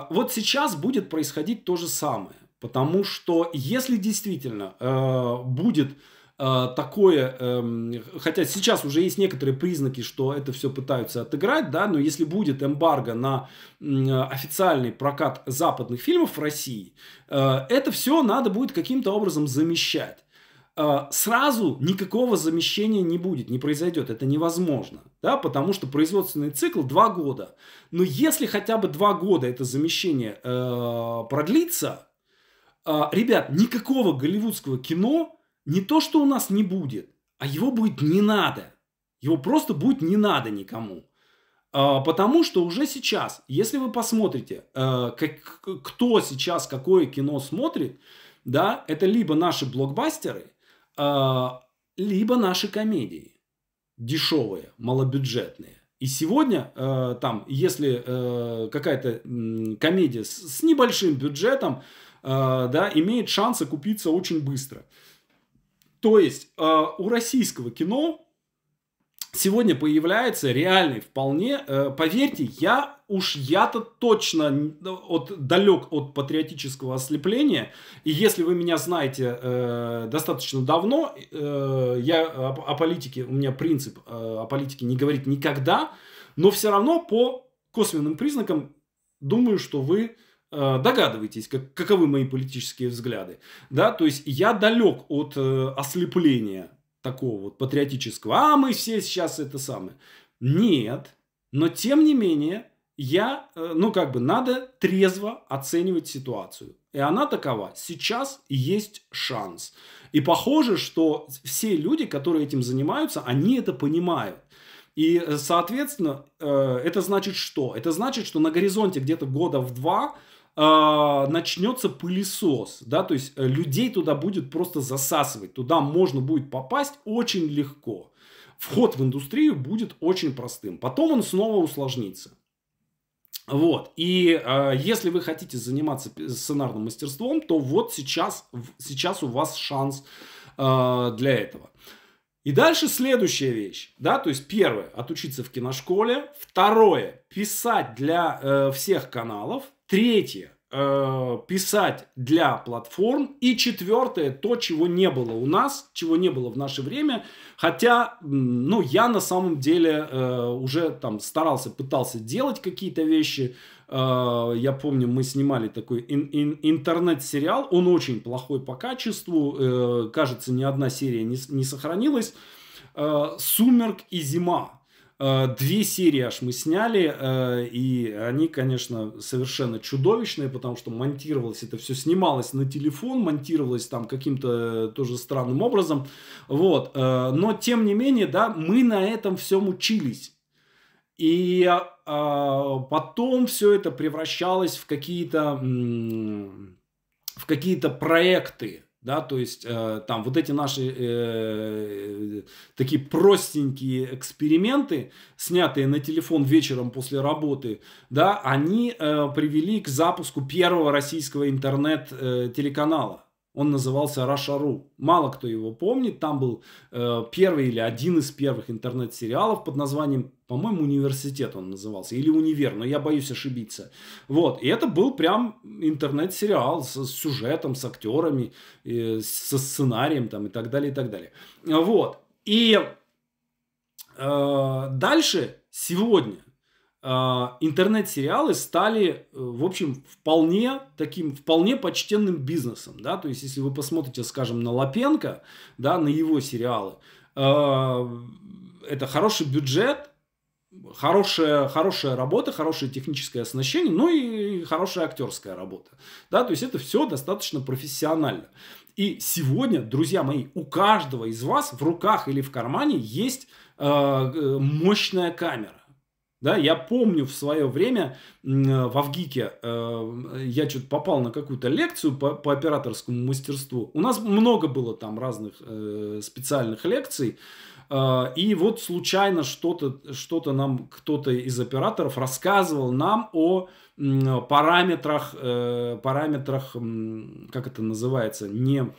вот сейчас будет происходить то же самое. Потому что если действительно э, будет э, такое, э, хотя сейчас уже есть некоторые признаки, что это все пытаются отыграть, да, но если будет эмбарго на э, официальный прокат западных фильмов в России, э, это все надо будет каким-то образом замещать э, сразу никакого замещения не будет, не произойдет, это невозможно, да, потому что производственный цикл 2 года. Но если хотя бы 2 года это замещение э, продлится, а, ребят, никакого голливудского кино не то, что у нас не будет, а его будет не надо. Его просто будет не надо никому. А, потому что уже сейчас, если вы посмотрите, а, как, кто сейчас какое кино смотрит, да, это либо наши блокбастеры, либо наши комедии. Дешевые, малобюджетные. И сегодня там, если какая-то комедия с небольшим бюджетом, Э, да, имеет шансы купиться очень быстро. То есть э, у российского кино сегодня появляется реальный, вполне, э, поверьте, я уж я-то точно от, далек от патриотического ослепления. И если вы меня знаете э, достаточно давно, э, я о, о политике, у меня принцип э, о политике не говорить никогда, но все равно по косвенным признакам думаю, что вы Э, догадываетесь, как, каковы мои политические взгляды. Да, то есть я далек от э, ослепления такого вот патриотического. А мы все сейчас это самое. Нет, но тем не менее я, э, ну как бы надо трезво оценивать ситуацию. И она такова. Сейчас есть шанс. И похоже, что все люди, которые этим занимаются, они это понимают. И, э, соответственно, э, это значит что? Это значит, что на горизонте где-то года в два – а, начнется пылесос, да, то есть э, людей туда будет просто засасывать, туда можно будет попасть очень легко. Вход в индустрию будет очень простым, потом он снова усложнится. Вот. И э, если вы хотите заниматься сценарным мастерством, то вот сейчас, сейчас у вас шанс э, для этого. И дальше следующая вещь, да, то есть первое, отучиться в киношколе, второе, писать для э, всех каналов, Третье э, писать для платформ. И четвертое, то, чего не было у нас, чего не было в наше время. Хотя, ну, я на самом деле э, уже там старался, пытался делать какие-то вещи. Э, я помню, мы снимали такой ин ин интернет-сериал. Он очень плохой по качеству. Э, кажется, ни одна серия не, не сохранилась. Э, «Сумерк и зима». Э, две серии аж мы сняли, э, и они, конечно, совершенно чудовищные, потому что монтировалось это все, снималось на телефон, монтировалось там каким-то тоже странным образом. Вот. Э, но, тем не менее, да, мы на этом всем учились. И а, а, потом все это превращалось в какие-то в какие-то проекты, да, то есть э, там вот эти наши э, такие простенькие эксперименты, снятые на телефон вечером после работы, да, они э, привели к запуску первого российского интернет-телеканала. Э, он назывался Рашару. Мало кто его помнит. Там был э, первый или один из первых интернет-сериалов под названием, по-моему, «Университет» он назывался. Или «Универ», но я боюсь ошибиться. Вот. И это был прям интернет-сериал с, с сюжетом, с актерами, э, со сценарием там и так далее, и так далее. Вот. И э, дальше, сегодня, а, интернет-сериалы стали, э, в общем, вполне таким, вполне почтенным бизнесом, да, то есть, если вы посмотрите, скажем, на Лапенко, да, на его сериалы, а, это хороший бюджет, хорошая, хорошая работа, хорошее техническое оснащение, ну и хорошая актерская работа, да, то есть, это все достаточно профессионально. И сегодня, друзья мои, у каждого из вас в руках или в кармане есть а, э, мощная камера. Да, я помню в свое время э, в Авгике э, я что-то попал на какую-то лекцию по, по операторскому мастерству. У нас много было там разных э, специальных лекций. Э, и вот случайно что-то что нам кто-то из операторов рассказывал нам о параметрах, параметрах, как это называется, не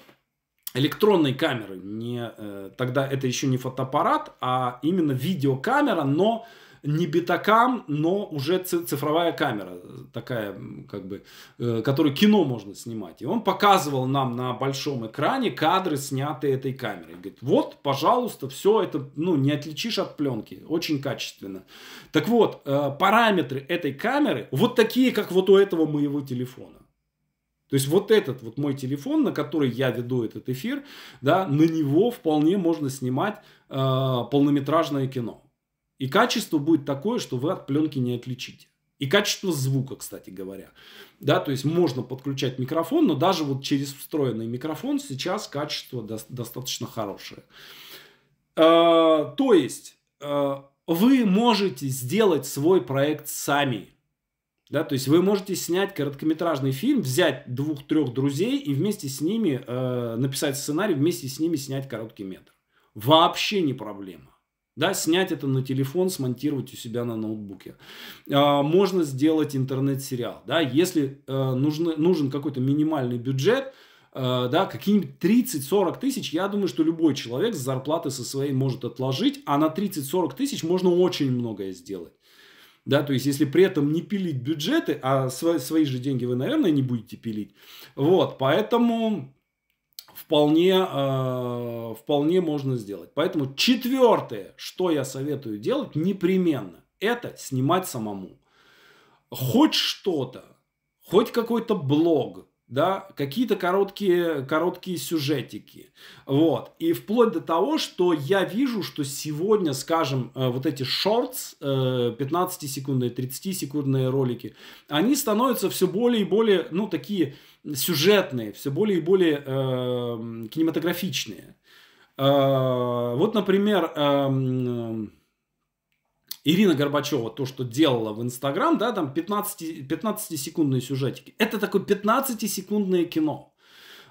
электронной камеры, не, тогда это еще не фотоаппарат, а именно видеокамера, но не битакам, но уже цифровая камера такая, как бы, э, которую кино можно снимать. И он показывал нам на большом экране кадры, снятые этой камерой. Говорит, вот, пожалуйста, все это, ну, не отличишь от пленки, очень качественно. Так вот, э, параметры этой камеры вот такие, как вот у этого моего телефона. То есть вот этот вот мой телефон, на который я веду этот эфир, да, на него вполне можно снимать э, полнометражное кино. И качество будет такое, что вы от пленки не отличите. И качество звука, кстати говоря. Да, то есть можно подключать микрофон, но даже вот через встроенный микрофон сейчас качество до достаточно хорошее. Э, то есть э, вы можете сделать свой проект сами. Да, то есть вы можете снять короткометражный фильм, взять двух-трех друзей и вместе с ними э, написать сценарий, вместе с ними снять короткий метр. Вообще не проблема. Да, снять это на телефон, смонтировать у себя на ноутбуке. А, можно сделать интернет-сериал. Да, если а, нужен какой-то минимальный бюджет, э, да, какие-нибудь 30-40 тысяч, я думаю, что любой человек с зарплаты со своей может отложить, а на 30-40 тысяч можно очень многое сделать. Да, то есть, если при этом не пилить бюджеты, а свои, свои же деньги вы, наверное, не будете пилить. Вот, поэтому вполне, э, вполне можно сделать. Поэтому четвертое, что я советую делать непременно, это снимать самому. Хоть что-то, хоть какой-то блог, да, какие-то короткие, короткие сюжетики. Вот. И вплоть до того, что я вижу, что сегодня, скажем, э, вот эти шортс, 15-секундные, э, 30-секундные ролики, они становятся все более и более, ну, такие сюжетные, все более и более э, кинематографичные. Э, вот, например, э, Ирина Горбачева, то, что делала в Инстаграм, да, там 15, 15-секундные сюжетики. Это такое 15-секундное кино.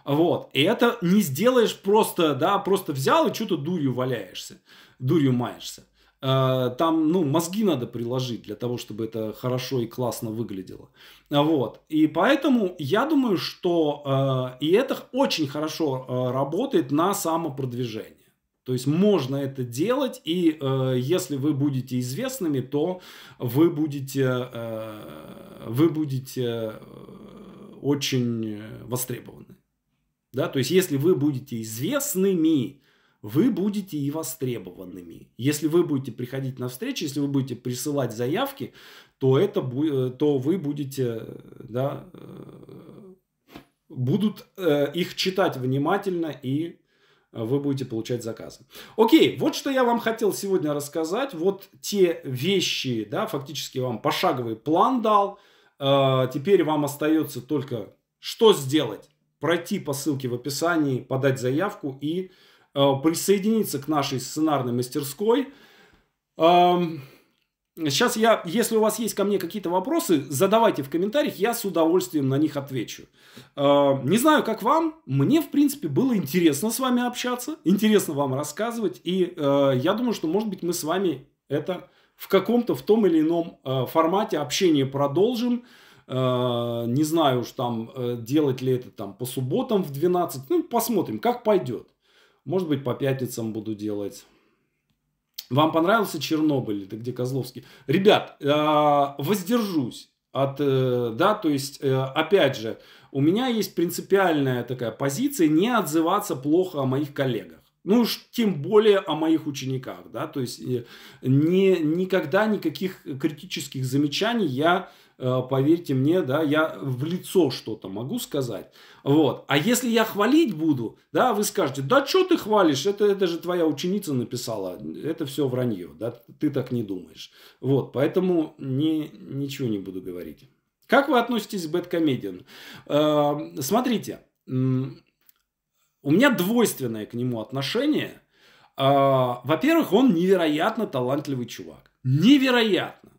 Вот. И это не сделаешь просто, да, просто взял и что-то дурью валяешься, дурью маешься. Э, там, ну, мозги надо приложить для того, чтобы это хорошо и классно выглядело. Вот. И поэтому я думаю, что э, и это очень хорошо э, работает на самопродвижение. То есть можно это делать, и э, если вы будете известными, то вы будете, э, вы будете э, очень востребованы. Да? То есть если вы будете известными, вы будете и востребованными. Если вы будете приходить на встречи, если вы будете присылать заявки, то, это, э, то вы будете, да, э, будут их читать внимательно и вы будете получать заказы. Окей, вот что я вам хотел сегодня рассказать. Вот те вещи, да, фактически вам пошаговый план дал. А, теперь вам остается только что сделать? Пройти по ссылке в описании, подать заявку и а, присоединиться к нашей сценарной мастерской. Сейчас я, если у вас есть ко мне какие-то вопросы, задавайте в комментариях, я с удовольствием на них отвечу. Э, не знаю, как вам, мне, в принципе, было интересно с вами общаться, интересно вам рассказывать, и э, я думаю, что, может быть, мы с вами это в каком-то, в том или ином э, формате общение продолжим. Не знаю уж там, делать ли это там по субботам в 12, ну, посмотрим, как пойдет. Может быть, по пятницам буду делать. Вам понравился Чернобыль, это где Козловский? Ребят, а, воздержусь от, э, да, то есть, э, опять же, у меня есть принципиальная такая позиция не отзываться плохо о моих коллегах. Ну уж тем более о моих учениках, да, то есть э, не, никогда никаких критических замечаний я Э, поверьте мне, да, я в лицо что-то могу сказать. Вот. А если я хвалить буду, да, вы скажете, да что ты хвалишь, это, это же твоя ученица написала, это все вранье, да, ты так не думаешь. Вот, поэтому не, ничего не буду говорить. Как вы относитесь к бэткомедиану? Э, смотрите, у меня двойственное к нему отношение. Э, во-первых, он невероятно талантливый чувак. Невероятно.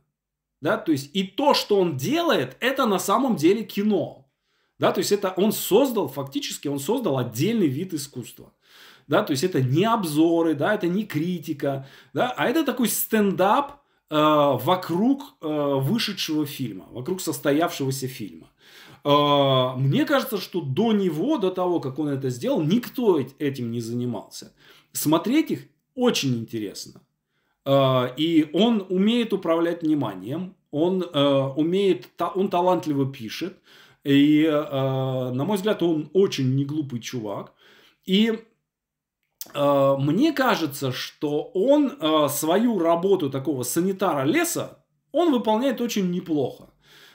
Да, то есть и то, что он делает, это на самом деле кино. Да, то есть это он создал, фактически он создал отдельный вид искусства. Да, то есть это не обзоры, да, это не критика, да, а это такой стендап э, вокруг э, вышедшего фильма, вокруг состоявшегося фильма. Э, мне кажется, что до него, до того, как он это сделал, никто этим не занимался. Смотреть их очень интересно. Э, и он умеет управлять вниманием, он э, умеет, он талантливо пишет. И, э, на мой взгляд, он очень неглупый чувак. И мне кажется, что он свою работу такого санитара леса, он выполняет очень неплохо.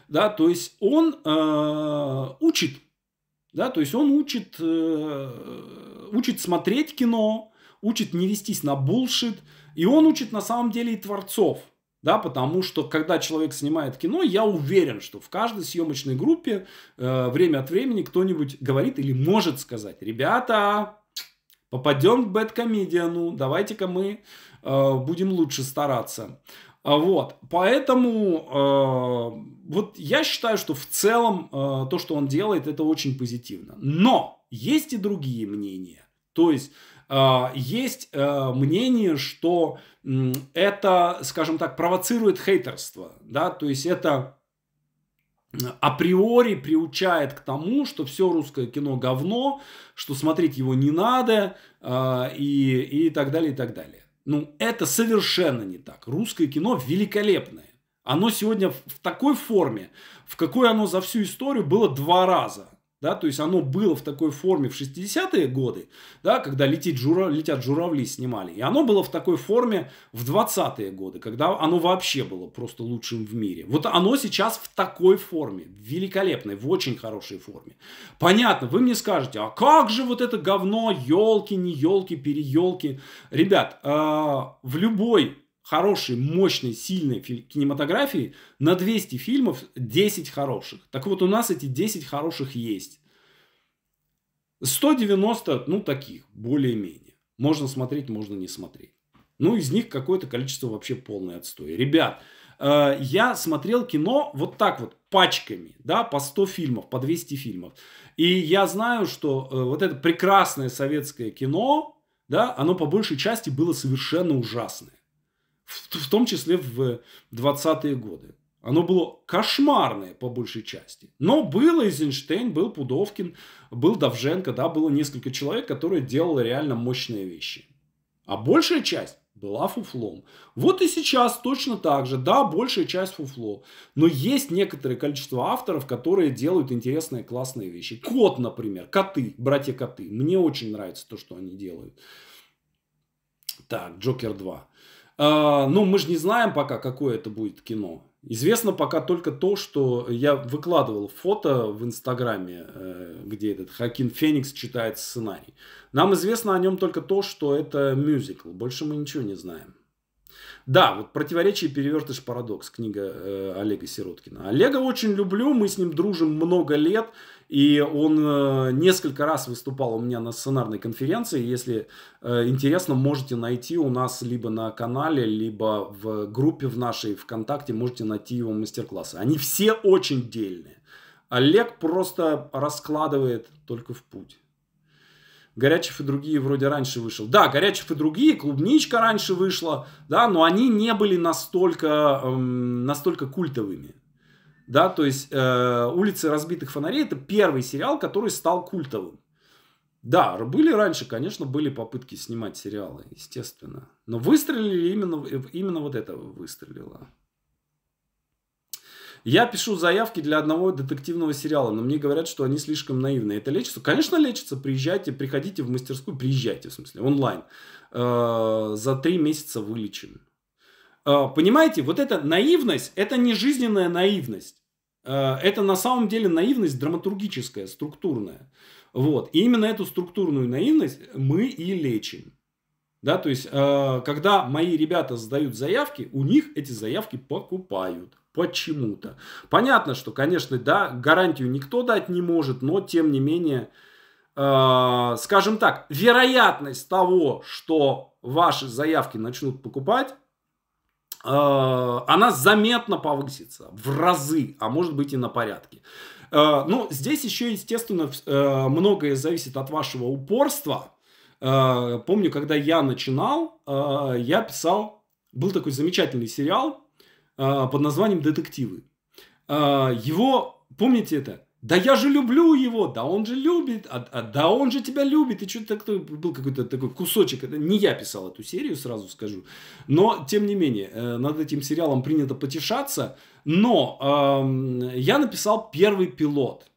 Да, то есть он учит, да, то есть он учит, учит смотреть кино, учит не вестись на булшит, и он учит на самом деле и творцов. Да, потому что когда человек снимает кино, я уверен, что в каждой съемочной группе э, время от времени кто-нибудь говорит или может сказать, ребята, попадем к бэткомедиану, давайте-ка мы э, будем лучше стараться. А вот, поэтому э, вот я считаю, что в целом э, то, что он делает, это очень позитивно. Но есть и другие мнения. То есть а, есть э, мнение, что это, скажем так, провоцирует хейтерство, да, то есть это априори приучает к тому, что все русское кино говно, что смотреть его не надо а, и, и так далее, и так далее. Ну, это совершенно не так. Русское кино великолепное. Оно сегодня в такой форме, в какой оно за всю историю было два раза да, то есть оно было в такой форме в 60-е годы, да, когда летит жура, летят журавли снимали, и оно было в такой форме в 20-е годы, когда оно вообще было просто лучшим в мире. Вот оно сейчас в такой форме, в великолепной, в очень хорошей форме. Понятно, вы мне скажете, а как же вот это говно, елки, не елки, переелки? Ребят, э, в любой хорошей, мощной, сильной кинематографии на 200 фильмов 10 хороших. Так вот, у нас эти 10 хороших есть. 190, ну, таких, более-менее. Можно смотреть, можно не смотреть. Ну, из них какое-то количество вообще полный отстой. Ребят, э, я смотрел кино вот так вот, пачками, да, по 100 фильмов, по 200 фильмов. И я знаю, что э, вот это прекрасное советское кино, да, оно по большей части было совершенно ужасное в, том числе в 20-е годы. Оно было кошмарное по большей части. Но был Эйзенштейн, был Пудовкин, был Давженко, да, было несколько человек, которые делали реально мощные вещи. А большая часть была фуфлом. Вот и сейчас точно так же. Да, большая часть фуфло. Но есть некоторое количество авторов, которые делают интересные, классные вещи. Кот, например. Коты. Братья коты. Мне очень нравится то, что они делают. Так, Джокер 2. А, ну, мы же не знаем пока, какое это будет кино. Известно пока только то, что я выкладывал фото в Инстаграме, э, где этот Хакин Феникс читает сценарий. Нам известно о нем только то, что это мюзикл. Больше мы ничего не знаем. Да, вот «Противоречие, перевертыш, парадокс», книга э, Олега Сироткина. Олега очень люблю, мы с ним дружим много лет, и он э, несколько раз выступал у меня на сценарной конференции. Если э, интересно, можете найти у нас либо на канале, либо в группе в нашей ВКонтакте, можете найти его мастер-классы. Они все очень дельные. Олег просто раскладывает только в путь. Горячев и другие вроде раньше вышел. Да, Горячев и другие, Клубничка раньше вышла, да, но они не были настолько, эм, настолько культовыми. Да, то есть э, «Улицы разбитых фонарей» это первый сериал, который стал культовым. Да, были раньше, конечно, были попытки снимать сериалы, естественно. Но выстрелили именно, именно вот это выстрелило. Я пишу заявки для одного детективного сериала, но мне говорят, что они слишком наивны. Это лечится? Конечно, лечится. Приезжайте, приходите в мастерскую, приезжайте, в смысле, онлайн. Э, за три месяца вылечим. Э, понимаете, вот эта наивность, это не жизненная наивность. Э, это на самом деле наивность драматургическая, структурная. Вот. И именно эту структурную наивность мы и лечим. Да, то есть, э, когда мои ребята сдают заявки, у них эти заявки покупают почему-то. Понятно, что, конечно, да, гарантию никто дать не может, но тем не менее, э, скажем так, вероятность того, что ваши заявки начнут покупать, э, она заметно повысится в разы, а может быть и на порядке. Э, но ну, здесь еще, естественно, э, многое зависит от вашего упорства. помню, когда я начинал, я писал, был такой замечательный сериал а, под названием «Детективы». А, его, помните это? Да я же люблю его, да он же любит, а, а да он же тебя любит. И что-то такое, ну, был какой-то такой кусочек. Это не я писал эту серию, сразу скажу. Но, тем не менее, э, над этим сериалом принято потешаться. Но э, я написал первый пилот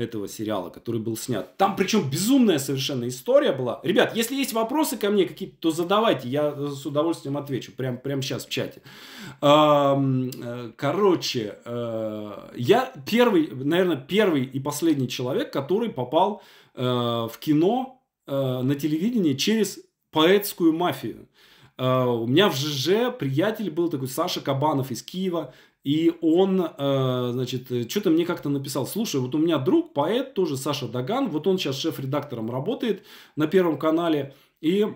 этого сериала, который был снят. Там причем безумная совершенно история была. Ребят, если есть вопросы ко мне какие-то, то задавайте, я с удовольствием отвечу прямо прям сейчас в чате. Э, короче, э, я первый, наверное, первый и последний человек, который попал э, в кино на телевидении через поэтскую мафию. У меня в ЖЖ приятель был такой Саша Кабанов из Киева, и он, э, значит, э, что-то мне как-то написал, слушай, вот у меня друг, поэт тоже, Саша Даган, вот он сейчас шеф-редактором работает на Первом канале, и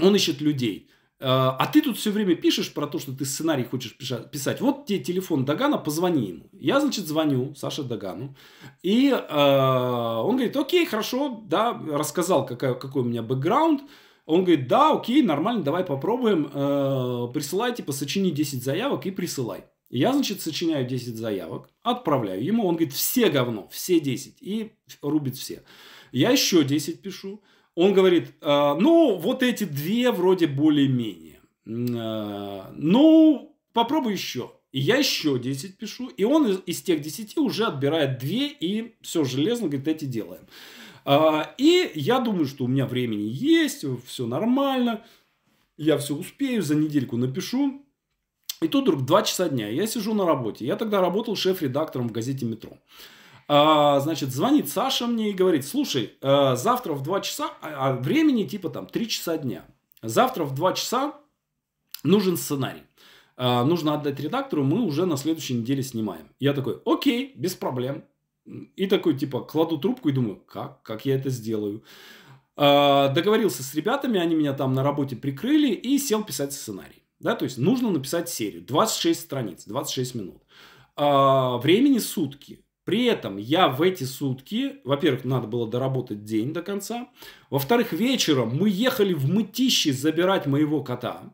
он ищет людей. Э, а ты тут все время пишешь про то, что ты сценарий хочешь писать. Вот тебе телефон Дагана, позвони ему. Я, значит, звоню Саше Дагану. И э, он говорит, окей, хорошо, да, рассказал, какая, какой у меня бэкграунд. Он говорит, да, окей, нормально, давай попробуем. Э, присылай, типа, сочини 10 заявок и присылай. Я, значит, сочиняю 10 заявок, отправляю ему, он говорит, все говно, все 10, и рубит все. Я еще 10 пишу, он говорит, «А, ну, вот эти две вроде более-менее. А, ну, попробуй еще. И я еще 10 пишу, и он из, из тех 10 уже отбирает 2, и все железно, говорит, эти делаем. А, и я думаю, что у меня времени есть, все нормально, я все успею, за недельку напишу. И тут вдруг 2 часа дня, я сижу на работе. Я тогда работал шеф-редактором в газете «Метро». А, значит, звонит Саша мне и говорит, слушай, э, завтра в 2 часа, а, а времени типа там 3 часа дня. Завтра в 2 часа нужен сценарий. А, нужно отдать редактору, мы уже на следующей неделе снимаем. Я такой, окей, без проблем. И такой, типа, кладу трубку и думаю, как, как я это сделаю. А, договорился с ребятами, они меня там на работе прикрыли и сел писать сценарий. Да, то есть нужно написать серию. 26 страниц, 26 минут. А, времени сутки. При этом я в эти сутки, во-первых, надо было доработать день до конца. Во-вторых, вечером мы ехали в мытище забирать моего кота.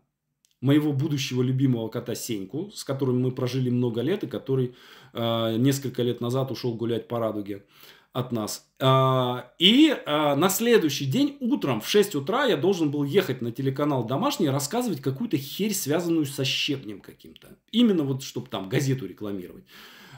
Моего будущего любимого кота Сеньку, с которым мы прожили много лет и который э, несколько лет назад ушел гулять по радуге. Э, от нас. А, и а, на следующий день утром в 6 утра я должен был ехать на телеканал «Домашний» рассказывать какую-то херь, связанную со щебнем каким-то. Именно вот, чтобы там газету рекламировать.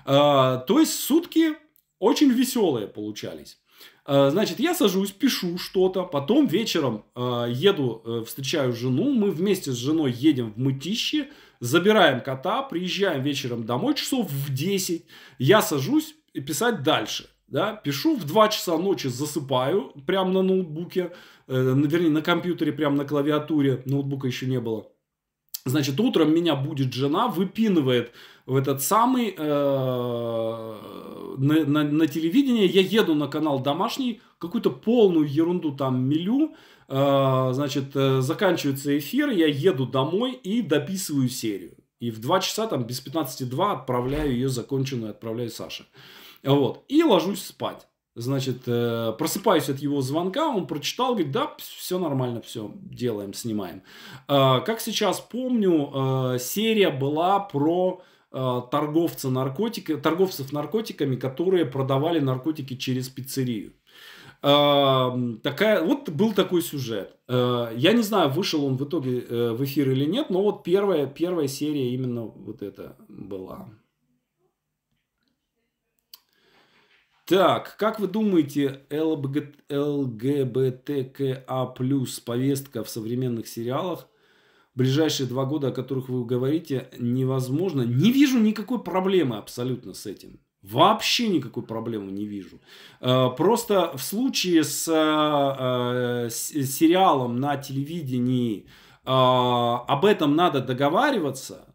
А, то есть сутки очень веселые получались. Значит, я сажусь, пишу что-то, потом вечером еду, э, встречаю жену, мы вместе с женой едем в мытище, забираем кота, приезжаем вечером домой часов в 10, я сажусь писать дальше – да, пишу, в 2 часа ночи засыпаю прямо на ноутбуке, э, вернее, на компьютере, прямо на клавиатуре, ноутбука еще не было. Значит, утром меня будет жена, выпинывает в этот самый э, на, на, на телевидении. Я еду на канал домашний, какую-то полную ерунду там милю. Э, значит, э, заканчивается эфир, я еду домой и дописываю серию. И в 2 часа, там, без 15.2 отправляю ее законченную, отправляю Саше. Вот. И ложусь спать. Значит, э, просыпаюсь от его звонка, он прочитал, говорит, да, все нормально, все, делаем, снимаем. А, как сейчас помню, э, серия была про э, торговца наркотика, торговцев наркотиками, которые продавали наркотики через пиццерию. А, такая, вот был такой сюжет. Я не знаю, вышел он в итоге в эфир или нет, но вот первая, первая серия именно вот это была. Так, как вы думаете, ЛГБТКА плюс повестка в современных сериалах ближайшие два года, о которых вы говорите, невозможно? Не вижу никакой проблемы абсолютно с этим. Вообще никакой проблемы не вижу. Э, просто в случае с э, э, сериалом на телевидении об этом надо договариваться,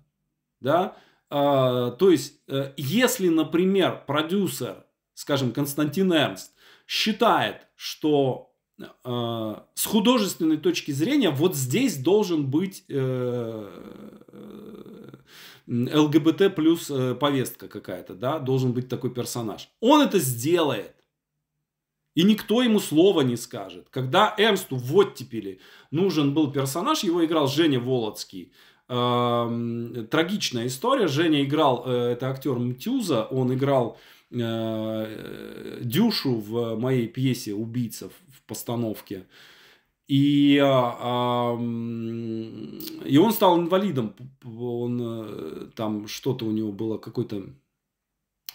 да, то есть, если, например, продюсер скажем, Константин Эрнст, считает, что э, с художественной точки зрения вот здесь должен быть э, э, ЛГБТ плюс э, повестка какая-то, да, должен быть такой персонаж. Он это сделает. И никто ему слова не скажет. Когда Эрнсту в оттепели нужен был персонаж, его играл Женя Володский. Эм, трагичная история. Женя играл, э, это актер Мтюза, он играл Э, дюшу в моей пьесе «Убийца» в постановке. И, а, и он стал инвалидом. Он э, там что-то у него было, какой-то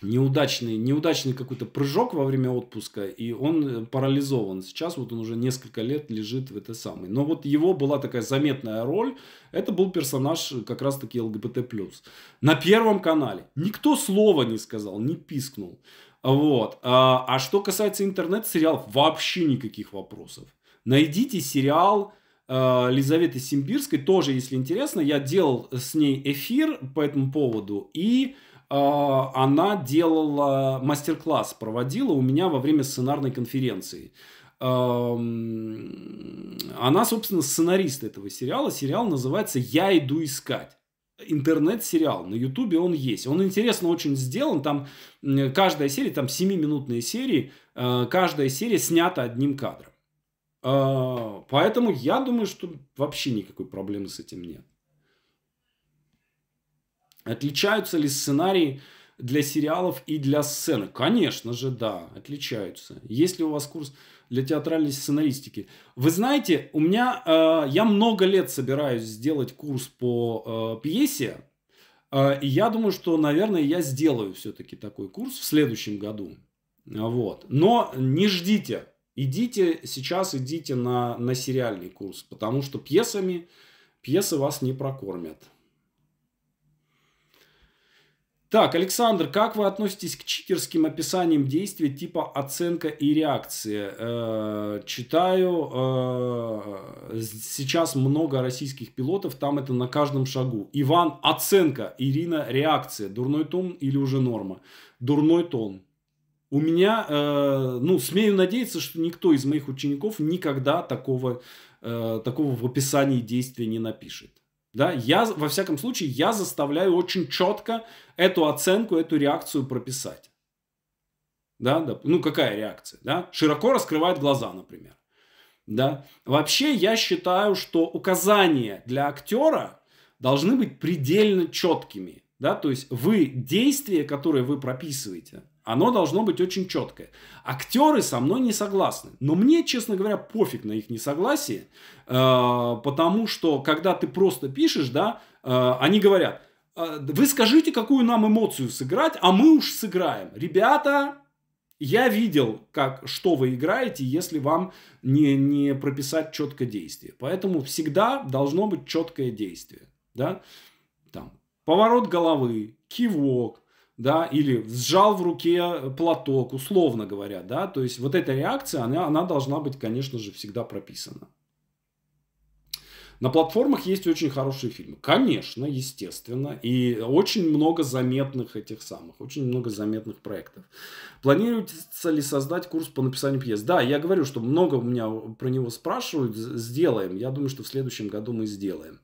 неудачный, неудачный какой-то прыжок во время отпуска, и он э, парализован. Сейчас вот он уже несколько лет лежит в этой самой. Но вот его была такая заметная роль. Это был персонаж э, как раз-таки ЛГБТ+. На Первом канале никто слова не сказал, не пискнул. Вот. А, а что касается интернет-сериалов, вообще никаких вопросов. Найдите сериал э, Лизаветы Симбирской, тоже, если интересно, я делал с ней эфир по этому поводу, и а, она делала мастер-класс, проводила у меня во время сценарной конференции. Она, собственно, сценарист этого сериала. Сериал называется «Я иду искать» интернет-сериал. На Ютубе он есть. Он интересно очень сделан. Там каждая серия, там 7-минутные серии, а, каждая серия снята одним кадром. А, поэтому я думаю, что вообще никакой проблемы с этим нет. Отличаются ли сценарии для сериалов и для сцены? Конечно же, да, отличаются. Есть ли у вас курс для театральной сценаристики. Вы знаете, у меня, э, я много лет собираюсь сделать курс по э, пьесе, э, и я думаю, что, наверное, я сделаю все-таки такой курс в следующем году. Вот. Но не ждите. Идите сейчас, идите на, на сериальный курс, потому что пьесами пьесы вас не прокормят. Так, Александр, как вы относитесь к читерским описаниям действий типа оценка и реакция? Э, читаю, э, сейчас много российских пилотов, там это на каждом шагу. Иван, оценка, Ирина, реакция. Дурной тон или уже норма? Дурной тон. У меня, э, ну, смею надеяться, что никто из моих учеников никогда такого, э, такого в описании действия не напишет. Да, я, во всяком случае, я заставляю очень четко эту оценку, эту реакцию прописать. Да, да, ну, какая реакция? Да? Широко раскрывает глаза, например. Да? Вообще, я считаю, что указания для актера должны быть предельно четкими. Да? То есть, вы действия, которые вы прописываете – оно должно быть очень четкое. Актеры со мной не согласны. Но мне, честно говоря, пофиг на их несогласие. Э, потому что, когда ты просто пишешь, да, э, они говорят, «Э, вы скажите, какую нам эмоцию сыграть, а мы уж сыграем. Ребята, я видел, как, что вы играете, если вам не, не прописать четко действие. Поэтому всегда должно быть четкое действие. Да? Там, поворот головы, кивок, да, или сжал в руке э, платок, условно говоря, да, то есть вот эта реакция, она, она должна быть, конечно же, всегда прописана. На платформах есть очень хорошие фильмы. Конечно, естественно. И очень много заметных этих самых, очень много заметных проектов. Планируется ли создать курс по написанию пьес? Да, я говорю, что много у меня про него спрашивают. Сделаем. Я думаю, что в следующем году мы сделаем.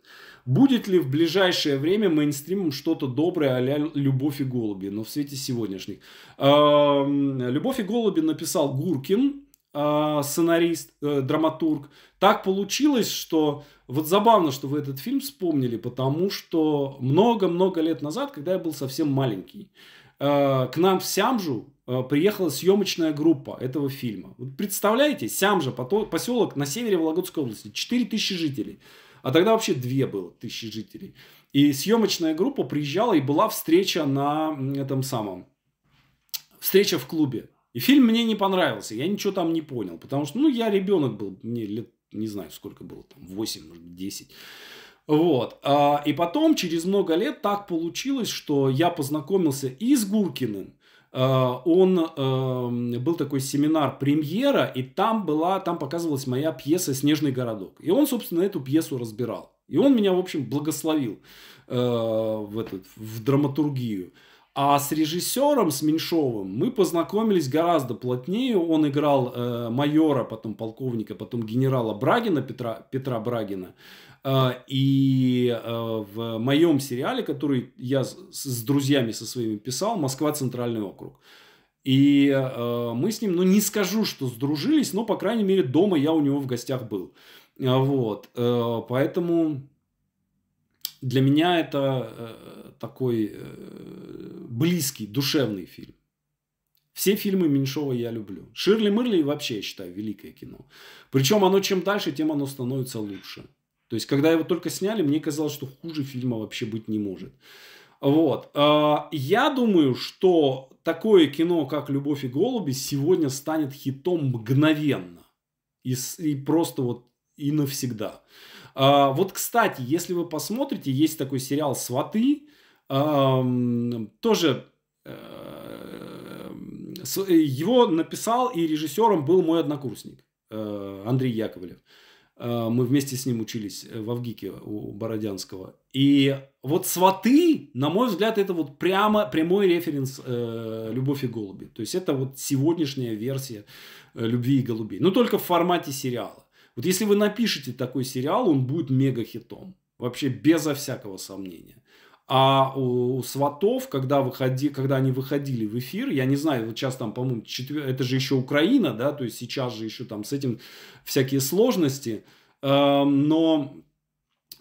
Будет ли в ближайшее время мейнстримом что-то доброе а «Любовь и голуби», но в свете сегодняшних. Эм, «Любовь и голуби» написал Гуркин, э, сценарист, э, драматург. Так получилось, что вот забавно, что вы этот фильм вспомнили, потому что много-много лет назад, когда я был совсем маленький, э, к нам в Сямжу приехала съемочная группа этого фильма. представляете, Сямжа, поселок на севере Вологодской области, 4000 жителей. А тогда вообще две было тысячи жителей. И съемочная группа приезжала, и была встреча на этом самом. Встреча в клубе. И фильм мне не понравился, я ничего там не понял. Потому что, ну, я ребенок был, мне лет, не знаю, сколько было, там, 8, может 10. Вот. А, и потом, через много лет, так получилось, что я познакомился и с Гуркиным, Э, он эм, был такой семинар премьера, и там была, там показывалась моя пьеса «Снежный городок». И он, собственно, эту пьесу разбирал. И он меня, в общем, благословил э, в, этот, в драматургию. А с режиссером, с Меньшовым, мы познакомились гораздо плотнее. Он играл э, майора, потом полковника, потом генерала Брагина, Петра, Петра Брагина. Э, а, и а, в моем сериале, который я с друзьями со своими писал, «Москва. Центральный округ». И а, мы с ним, ну не скажу, что сдружились, но, по крайней мере, дома я у него в гостях был. Вот. Поэтому для меня это э, такой э, близкий, душевный фильм. Все фильмы Меньшова я люблю. Ширли Мырли вообще, я считаю, великое кино. Причем оно чем дальше, тем оно становится лучше. То есть, когда его только сняли, мне казалось, что хуже фильма вообще быть не может. Вот. А, я думаю, что такое кино, как «Любовь и голуби», сегодня станет хитом мгновенно. И, и просто вот и навсегда. А, вот, кстати, если вы посмотрите, есть такой сериал «Сваты». Тоже э, его написал и режиссером был мой однокурсник э, Андрей Яковлев. Э, мы вместе с ним учились э, в Авгике у Бородянского. И вот «Сваты», на мой взгляд, это вот прямо прямой референс э, «Любовь и голуби». То есть это вот сегодняшняя версия э, «Любви и голубей». Но только в формате сериала. Вот если вы напишете такой сериал, он будет мега хитом. Вообще безо всякого сомнения. А у, у сватов, когда, выходи, когда они выходили в эфир, я не знаю, вот сейчас там, по-моему, четвер... это же еще Украина, да, то есть сейчас же еще там с этим всякие сложности, эм, но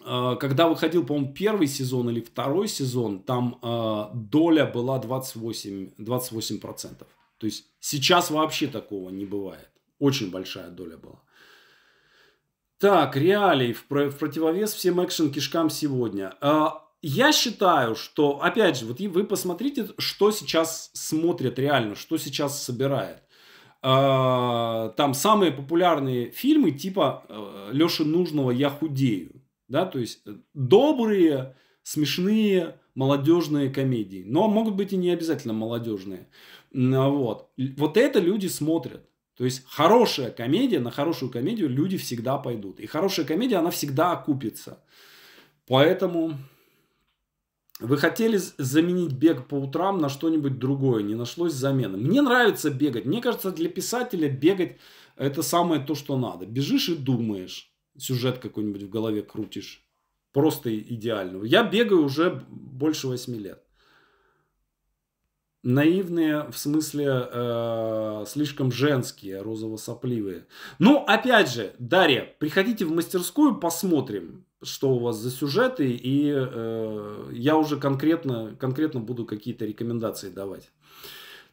э, когда выходил, по-моему, первый сезон или второй сезон, там э, доля была 28, 28%. То есть сейчас вообще такого не бывает. Очень большая доля была. Так, реалий в, в противовес всем экшен-кишкам сегодня. Э, я считаю, что, опять же, вот вы посмотрите, что сейчас смотрят реально, что сейчас собирает. А, там самые популярные фильмы типа э, Леши Нужного «Я худею». Да, то есть э, добрые, смешные, молодежные комедии. Но могут быть и не обязательно молодежные. Вот. Вот это люди смотрят. То есть хорошая комедия, на хорошую комедию люди всегда пойдут. И хорошая комедия, она всегда окупится. Поэтому вы хотели заменить бег по утрам на что-нибудь другое, не нашлось замены. Мне нравится бегать. Мне кажется, для писателя бегать это самое то, что надо. Бежишь и думаешь. Сюжет какой-нибудь в голове крутишь. Просто идеально. Я бегаю уже больше 8 лет наивные, в смысле э, слишком женские, розово-сопливые. Ну, опять же, Дарья, приходите в мастерскую, посмотрим, что у вас за сюжеты, и э, я уже конкретно, конкретно буду какие-то рекомендации давать.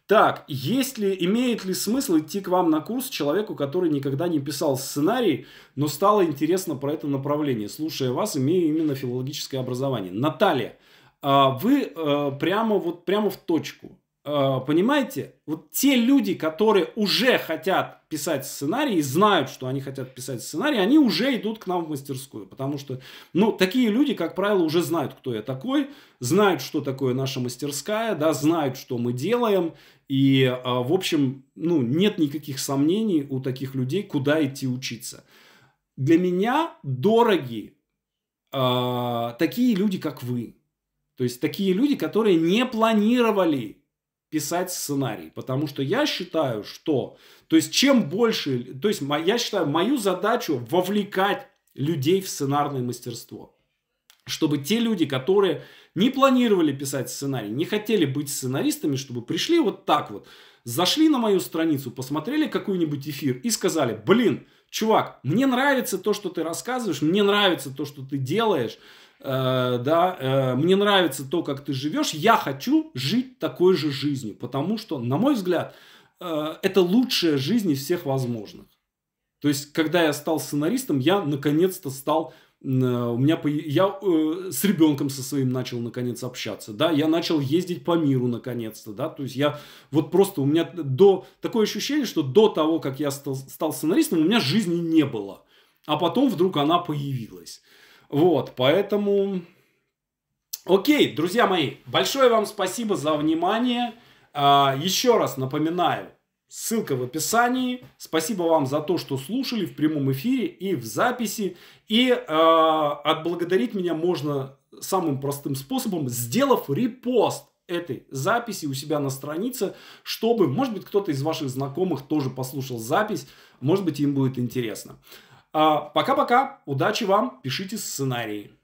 Так, есть ли, имеет ли смысл идти к вам на курс человеку, который никогда не писал сценарий, но стало интересно про это направление? Слушая вас, имею именно филологическое образование. Наталья, а вы э, прямо вот прямо в точку. Э, понимаете, вот те люди, которые уже хотят писать сценарий и знают, что они хотят писать сценарий, они уже идут к нам в мастерскую. Потому что, ну, такие люди, как правило, уже знают, кто я такой, знают, что такое наша мастерская, да, знают, что мы делаем. И, э, в общем, ну, нет никаких сомнений у таких людей, куда идти учиться. Для меня дороги э, такие люди, как вы. То есть такие люди, которые не планировали писать сценарий, потому что я считаю, что, то есть чем больше, то есть я считаю мою задачу вовлекать людей в сценарное мастерство, чтобы те люди, которые не планировали писать сценарий, не хотели быть сценаристами, чтобы пришли вот так вот, зашли на мою страницу, посмотрели какой-нибудь эфир и сказали, блин, чувак, мне нравится то, что ты рассказываешь, мне нравится то, что ты делаешь, Э, да, э, мне нравится то, как ты живешь, я хочу жить такой же жизнью, потому что, на мой взгляд, э, это лучшая жизнь из всех возможных. То есть, когда я стал сценаристом, я наконец-то стал э, у меня я э, с ребенком со своим начал наконец общаться, да, я начал ездить по миру наконец-то, да, то есть я вот просто у меня до такое ощущение, что до того, как я стал, стал сценаристом, у меня жизни не было, а потом вдруг она появилась. Вот, поэтому... Окей, друзья мои, большое вам спасибо за внимание. А, еще раз напоминаю, ссылка в описании. Спасибо вам за то, что слушали в прямом эфире и в записи. И э, отблагодарить меня можно самым простым способом, сделав репост этой записи у себя на странице, чтобы, может быть, кто-то из ваших знакомых тоже послушал запись, может быть, им будет интересно. А, пока-пока, удачи вам, пишите сценарии.